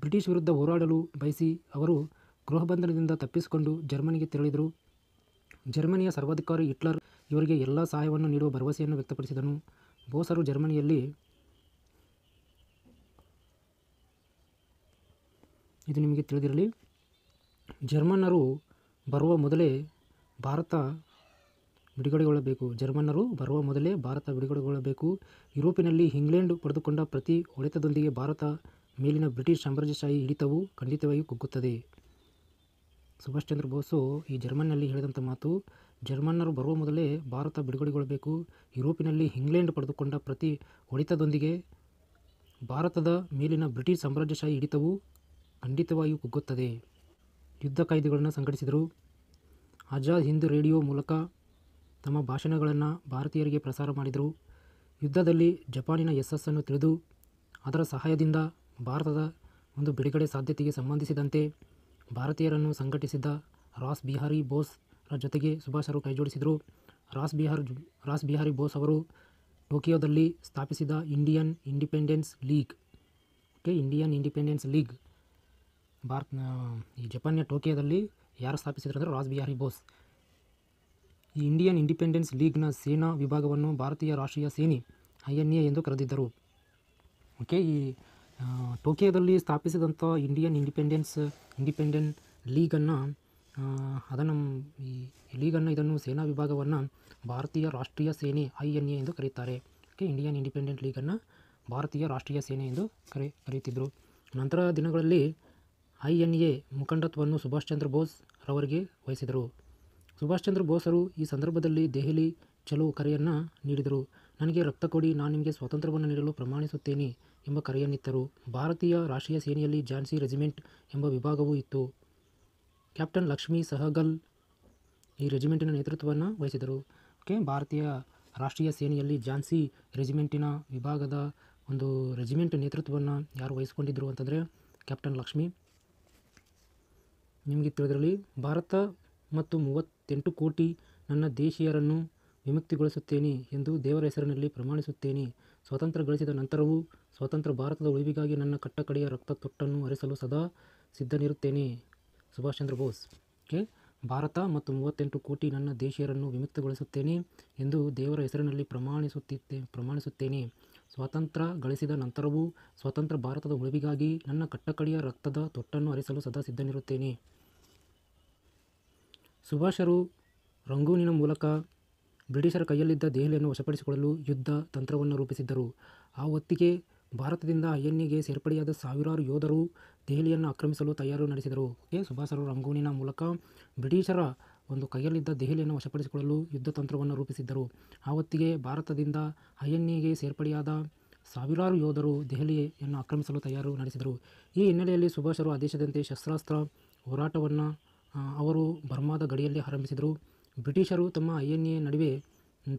[SPEAKER 1] ಬ್ರಿಟಿಷ್ ವಿರುದ್ಧ ಹೋರಾಡಲು ಬಯಸಿ ಅವರು ಗೃಹಬಂಧನದಿಂದ ತಪ್ಪಿಸಿಕೊಂಡು ಜರ್ಮನಿಗೆ ತೆರಳಿದರು ಜರ್ಮನಿಯ ಸರ್ವಾಧಿಕಾರಿ ಹಿಟ್ಲರ್ ಇವರಿಗೆ ಎಲ್ಲ ಸಹಾಯವನ್ನು ನೀಡುವ ಭರವಸೆಯನ್ನು ವ್ಯಕ್ತಪಡಿಸಿದನು ಬೋಸರು ಜರ್ಮನಿಯಲ್ಲಿ ಇದು ನಿಮಗೆ ತಿಳಿದಿರಲಿ ಜರ್ಮನ್ನರು ಬರುವ ಮೊದಲೇ ಭಾರತ ಬಿಡುಗಡೆಗೊಳ್ಳಬೇಕು ಜರ್ಮನ್ನರು ಬರುವ ಮೊದಲೇ ಭಾರತ ಬಿಡುಗಡೆಗೊಳ್ಳಬೇಕು ಯುರೋಪಿನಲ್ಲಿ ಇಂಗ್ಲೆಂಡ್ ಪಡೆದುಕೊಂಡ ಪ್ರತಿ ಹೊಡೆತದೊಂದಿಗೆ ಭಾರತ ಮೇಲಿನ ಬ್ರಿಟಿಷ್ ಸಾಮ್ರಾಜ್ಯಶಾಹಿ ಹಿಡಿತವು ಖಂಡಿತವಾಗಿ ಕುಗ್ಗುತ್ತದೆ ಸುಭಾಷ್ ಚಂದ್ರ ಬೋಸು ಈ ಜರ್ಮನ್ನಲ್ಲಿ ಹೇಳಿದಂಥ ಮಾತು ಜರ್ಮನ್ನರು ಬರುವ ಮೊದಲೇ ಭಾರತ ಬಿಡುಗಡೆಗೊಳ್ಳಬೇಕು ಯುರೋಪಿನಲ್ಲಿ ಇಂಗ್ಲೆಂಡ್ ಪಡೆದುಕೊಂಡ ಪ್ರತಿ ಹೊಡೆತದೊಂದಿಗೆ ಭಾರತದ ಮೇಲಿನ ಬ್ರಿಟಿಷ್ ಸಾಮ್ರಾಜ್ಯಶಾಹಿ ಹಿಡಿತವು ಖಂಡಿತವಾಗಿಯೂ ಕುಗ್ಗುತ್ತದೆ ಯುದ್ಧ ಕಾಯ್ದೆಗಳನ್ನು ಸಂಘಟಿಸಿದರು ಆಜಾದ್ ಹಿಂದ್ ರೇಡಿಯೋ ಮೂಲಕ ತಮ್ಮ ಭಾಷಣಗಳನ್ನು ಭಾರತೀಯರಿಗೆ ಪ್ರಸಾರ ಮಾಡಿದರು ಯುದ್ಧದಲ್ಲಿ ಜಪಾನಿನ ಯಶಸ್ಸನ್ನು ತಿಳಿದು ಅದರ ಸಹಾಯದಿಂದ ಭಾರತದ ಒಂದು ಬಿಡುಗಡೆ ಸಾಧ್ಯತೆಗೆ ಸಂಬಂಧಿಸಿದಂತೆ ಭಾರತೀಯರನ್ನು ಸಂಘಟಿಸಿದ್ದ ರಾಸ್ ಬಿಹಾರಿ ಬೋಸ್ರ ಜೊತೆಗೆ ಸುಭಾಷರು ಕೈಜೋಡಿಸಿದರು ರಾಸ್ ಬಿಹಾರ್ ರಾಸ್ ಬಿಹಾರಿ ಬೋಸ್ ಅವರು ಟೋಕಿಯೋದಲ್ಲಿ ಸ್ಥಾಪಿಸಿದ ಇಂಡಿಯನ್ ಇಂಡಿಪೆಂಡೆನ್ಸ್ ಲೀಗ್ ಓಕೆ ಇಂಡಿಯನ್ ಇಂಡಿಪೆಂಡೆನ್ಸ್ ಲೀಗ್ ಭಾರತ ಈ ಜಪಾನ್ನ ಟೋಕಿಯೋದಲ್ಲಿ ಯಾರು ಸ್ಥಾಪಿಸಿದ್ರು ಅಂದರೆ ರಾಜ್ ಬಿಹಾರಿ ಬೋಸ್ ಈ ಇಂಡಿಯನ್ ಇಂಡಿಪೆಂಡೆನ್ಸ್ ಲೀಗ್ನ ಸೇನಾ ವಿಭಾಗವನ್ನು ಭಾರತೀಯ ರಾಷ್ಟ್ರೀಯ ಸೇನೆ ಐ ಎನ್ ಎ ಎಂದು ಕರೆದಿದ್ದರು ಓಕೆ ಈ ಟೋಕಿಯೋದಲ್ಲಿ ಸ್ಥಾಪಿಸಿದಂಥ ಇಂಡಿಯನ್ ಇಂಡಿಪೆಂಡೆನ್ಸ್ ಇಂಡಿಪೆಂಡೆಂಟ್ ಲೀಗನ್ನು ಅದನ್ನು ಈ ಲೀಗನ್ನು ಇದನ್ನು ಸೇನಾ ವಿಭಾಗವನ್ನು ಭಾರತೀಯ ರಾಷ್ಟ್ರೀಯ ಸೇನೆ ಐ ಎನ್ ಎ ಎಂದು ಕರೆಯುತ್ತಾರೆ ಓಕೆ ಇಂಡಿಯನ್ ಇಂಡಿಪೆಂಡೆಂಟ್ ಲೀಗನ್ನು ಭಾರತೀಯ ರಾಷ್ಟ್ರೀಯ ಸೇನೆ ಎಂದು ಕರೆ ಕರೆಯುತ್ತಿದ್ದರು ನಂತರ ದಿನಗಳಲ್ಲಿ ಐ ಎನ್ ಎ ಮುಖಂಡತ್ವವನ್ನು ಸುಭಾಷ್ ಚಂದ್ರ ಬೋಸ್ ರವರಿಗೆ ವಹಿಸಿದರು ಸುಭಾಷ್ ಚಂದ್ರ ಬೋಸರು ಈ ಸಂದರ್ಭದಲ್ಲಿ ದೆಹಲಿ ಚಲೋ ಕರೆಯನ್ನು ನೀಡಿದರು ನನಗೆ ರಕ್ತ ಕೊಡಿ ನಾನು ನಿಮಗೆ ಸ್ವಾತಂತ್ರ್ಯವನ್ನು ನೀಡಲು ಪ್ರಮಾಣಿಸುತ್ತೇನೆ ಎಂಬ ಕರೆಯನ್ನಿತ್ತರು ಭಾರತೀಯ ರಾಷ್ಟ್ರೀಯ ಸೇನೆಯಲ್ಲಿ ಝಾನ್ಸಿ ರೆಜಿಮೆಂಟ್ ಎಂಬ ವಿಭಾಗವೂ ಇತ್ತು ಕ್ಯಾಪ್ಟನ್ ಲಕ್ಷ್ಮೀ ಸಹಗಲ್ ಈ ರೆಜಿಮೆಂಟಿನ ನೇತೃತ್ವವನ್ನು ವಹಿಸಿದರು ಓಕೆ ಭಾರತೀಯ ರಾಷ್ಟ್ರೀಯ ಸೇನೆಯಲ್ಲಿ ಝಾನ್ಸಿ ರೆಜಿಮೆಂಟಿನ ವಿಭಾಗದ ಒಂದು ರೆಜಿಮೆಂಟ್ ನೇತೃತ್ವವನ್ನು ಯಾರು ವಹಿಸಿಕೊಂಡಿದ್ದರು ಅಂತಂದರೆ ಕ್ಯಾಪ್ಟನ್ ಲಕ್ಷ್ಮಿ ನಿಮಗೆ ತಿಳಿದಿರಲಿ ಭಾರತ ಮತ್ತು ಮೂವತ್ತೆಂಟು ಕೋಟಿ ನನ್ನ ದೇಶೀಯರನ್ನು ವಿಮುಕ್ತಿಗೊಳಿಸುತ್ತೇನೆ ಎಂದು ದೇವರ ಹೆಸರಿನಲ್ಲಿ ಪ್ರಮಾಣಿಸುತ್ತೇನೆ ಸ್ವಾತಂತ್ರ್ಯ ಗಳಿಸಿದ ನಂತರವೂ ಸ್ವಾತಂತ್ರ್ಯ ಭಾರತದ ಉಳಿವಿಗಾಗಿ ನನ್ನ ಕಟ್ಟಕಡೆಯ ರಕ್ತ ತೊಟ್ಟನ್ನು ಹರಿಸಲು ಸದಾ ಸಿದ್ಧನಿರುತ್ತೇನೆ ಸುಭಾಷ್ ಚಂದ್ರ ಬೋಸ್ ಓಕೆ ಭಾರತ ಮತ್ತು ಮೂವತ್ತೆಂಟು ಕೋಟಿ ನನ್ನ ದೇಶೀಯರನ್ನು ವಿಮುಕ್ತಗೊಳಿಸುತ್ತೇನೆ ಎಂದು ದೇವರ ಹೆಸರಿನಲ್ಲಿ ಪ್ರಮಾಣಿಸುತ್ತಿದ್ದೆ ಪ್ರಮಾಣಿಸುತ್ತೇನೆ ಸ್ವಾತಂತ್ರ್ಯ ಗಳಿಸಿದ ನಂತರವೂ ಸ್ವತಂತ್ರ ಭಾರತದ ಉಳಿವಿಗಾಗಿ ನನ್ನ ಕಟ್ಟಕಡೆಯ ರಕ್ತದ ತೊಟ್ಟನ್ನು ಹರಿಸಲು ಸದಾ ಸಿದ್ಧನಿರುತ್ತೇನೆ ಸುಭಾಷರು ರಂಗೂನಿನ ಮೂಲಕ ಬ್ರಿಟಿಷರ ಕೈಯಲ್ಲಿದ್ದ ದೆಹಲಿಯನ್ನು ವಶಪಡಿಸಿಕೊಳ್ಳಲು ಯುದ್ಧ ತಂತ್ರವನ್ನು ರೂಪಿಸಿದ್ದರು ಆ ಹೊತ್ತಿಗೆ ಭಾರತದಿಂದ ಐಎನ್ಎಗೆ ಸೇರ್ಪಡೆಯಾದ ಸಾವಿರಾರು ಯೋಧರು ದೆಹಲಿಯನ್ನು ಆಕ್ರಮಿಸಲು ತಯಾರು ನಡೆಸಿದರು ಓಕೆ ಸುಭಾಷರು ರಂಗೂನಿನ ಮೂಲಕ ಬ್ರಿಟಿಷರ ಒಂದು ಕೈಯಲ್ಲಿದ್ದ ದೆಹಲಿಯನ್ನು ವಶಪಡಿಸಿಕೊಳ್ಳಲು ಯುದ್ಧ ತಂತ್ರವನ್ನು ರೂಪಿಸಿದ್ದರು ಆ ಹೊತ್ತಿಗೆ ಭಾರತದಿಂದ ಐಎನ್ಎಗೆ ಸೇರ್ಪಡೆಯಾದ ಸಾವಿರಾರು ಯೋಧರು ದೆಹಲಿಯನ್ನು ಆಕ್ರಮಿಸಲು ತಯಾರು ನಡೆಸಿದರು ಈ ಹಿನ್ನೆಲೆಯಲ್ಲಿ ಸುಭಾಷರು ಆದೇಶದಂತೆ ಶಸ್ತ್ರಾಸ್ತ್ರ ಹೋರಾಟವನ್ನು ಅವರು ಬರ್ಮಾದ ಗಡಿಯಲ್ಲಿ ಆರಂಭಿಸಿದರು ಬ್ರಿಟಿಷರು ತಮ್ಮ ಐ ಎನ್ ಎ ನಡುವೆ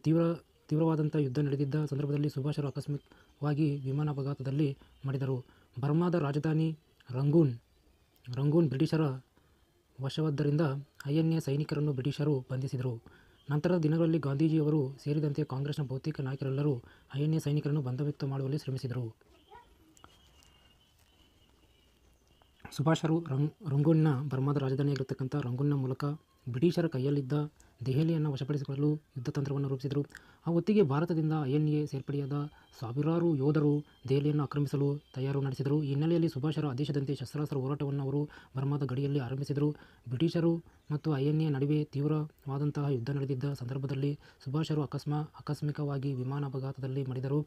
[SPEAKER 1] ತೀವ್ರ ತೀವ್ರವಾದಂಥ ಯುದ್ಧ ನಡೆದಿದ್ದ ಸಂದರ್ಭದಲ್ಲಿ ಸುಭಾಷರು ಆಕಸ್ಮಿಕವಾಗಿ ಅಪಘಾತದಲ್ಲಿ ಮಾಡಿದರು ಬರ್ಮಾದ ರಾಜಧಾನಿ ರಂಗೂನ್ ರಂಗೂನ್ ಬ್ರಿಟಿಷರ ವಶವಾದ್ದರಿಂದ ಐ ಎನ್ ಎ ಸೈನಿಕರನ್ನು ಬ್ರಿಟಿಷರು ಬಂಧಿಸಿದರು ನಂತರದ ದಿನಗಳಲ್ಲಿ ಗಾಂಧೀಜಿಯವರು ಸೇರಿದಂತೆ ಕಾಂಗ್ರೆಸ್ನ ಬಹುತೇಕ ನಾಯಕರೆಲ್ಲರೂ ಐ ಎನ್ ಎ ಸೈನಿಕರನ್ನು ಬಂಧವ್ಯಕ್ತ ಮಾಡುವಲ್ಲಿ ಶ್ರಮಿಸಿದರು ಸುಭಾಷರು ರಂಗ್ ರಂಗೂನ್ನ ಬರ್ಮಾದ ರಾಜಧಾನಿಯಾಗಿರ್ತಕ್ಕಂಥ ರಂಗೂನ್ನ ಮೂಲಕ ಬ್ರಿಟಿಷರ ಕೈಯಲ್ಲಿದ್ದ ದೆಹಲಿಯನ್ನು ವಶಪಡಿಸಿಕೊಳ್ಳಲು ಯುದ್ಧ ತಂತ್ರವನ್ನು ರೂಪಿಸಿದರು ಆ ಹೊತ್ತಿಗೆ ಭಾರತದಿಂದ ಐ ಎನ್ ಎ ಸೇರ್ಪಡೆಯಾದ ಸಾವಿರಾರು ಯೋಧರು ದೆಹಲಿಯನ್ನು ಆಕ್ರಮಿಸಲು ತಯಾರು ನಡೆಸಿದರು ಈ ಹಿನ್ನೆಲೆಯಲ್ಲಿ ಸುಭಾಷರ ಆದೇಶದಂತೆ ಶಸ್ತ್ರಾಸ್ತ್ರ ಹೋರಾಟವನ್ನು ಅವರು ಬರ್ಮಾದ ಗಡಿಯಲ್ಲಿ ಆರಂಭಿಸಿದರು ಬ್ರಿಟಿಷರು ಮತ್ತು ಐ ಎನ್ ಎ ನಡುವೆ ತೀವ್ರವಾದಂತಹ ಯುದ್ಧ ನಡೆದಿದ್ದ ಸಂದರ್ಭದಲ್ಲಿ ಸುಭಾಷರು ಅಕಸ್ಮಾ ಆಕಸ್ಮಿಕವಾಗಿ ವಿಮಾನ ಅಪಘಾತದಲ್ಲಿ ಮಡಿದರು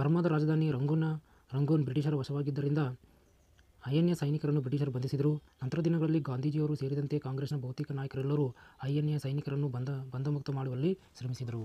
[SPEAKER 1] ಬರ್ಮಾದ ರಾಜಧಾನಿ ರಂಗೂನ ರಂಗೂನ್ ಬ್ರಿಟಿಷರ ವಶವಾಗಿದ್ದರಿಂದ ಐ ಸೈನಿಕರನ್ನು ಬ್ರಿಟಿಷರು ಬಂಧಿಸಿದರು ನಂತರ ದಿನಗಳಲ್ಲಿ ಗಾಂಧೀಜಿಯವರು ಸೇರಿದಂತೆ ಕಾಂಗ್ರೆಸ್ನ ಬಹುತೇಕ ನಾಯಕರೆಲ್ಲರೂ ಐ ಸೈನಿಕರನ್ನು ಬಂಧ ಬಂಧಮುಕ್ತ ಮಾಡುವಲ್ಲಿ ಶ್ರಮಿಸಿದರು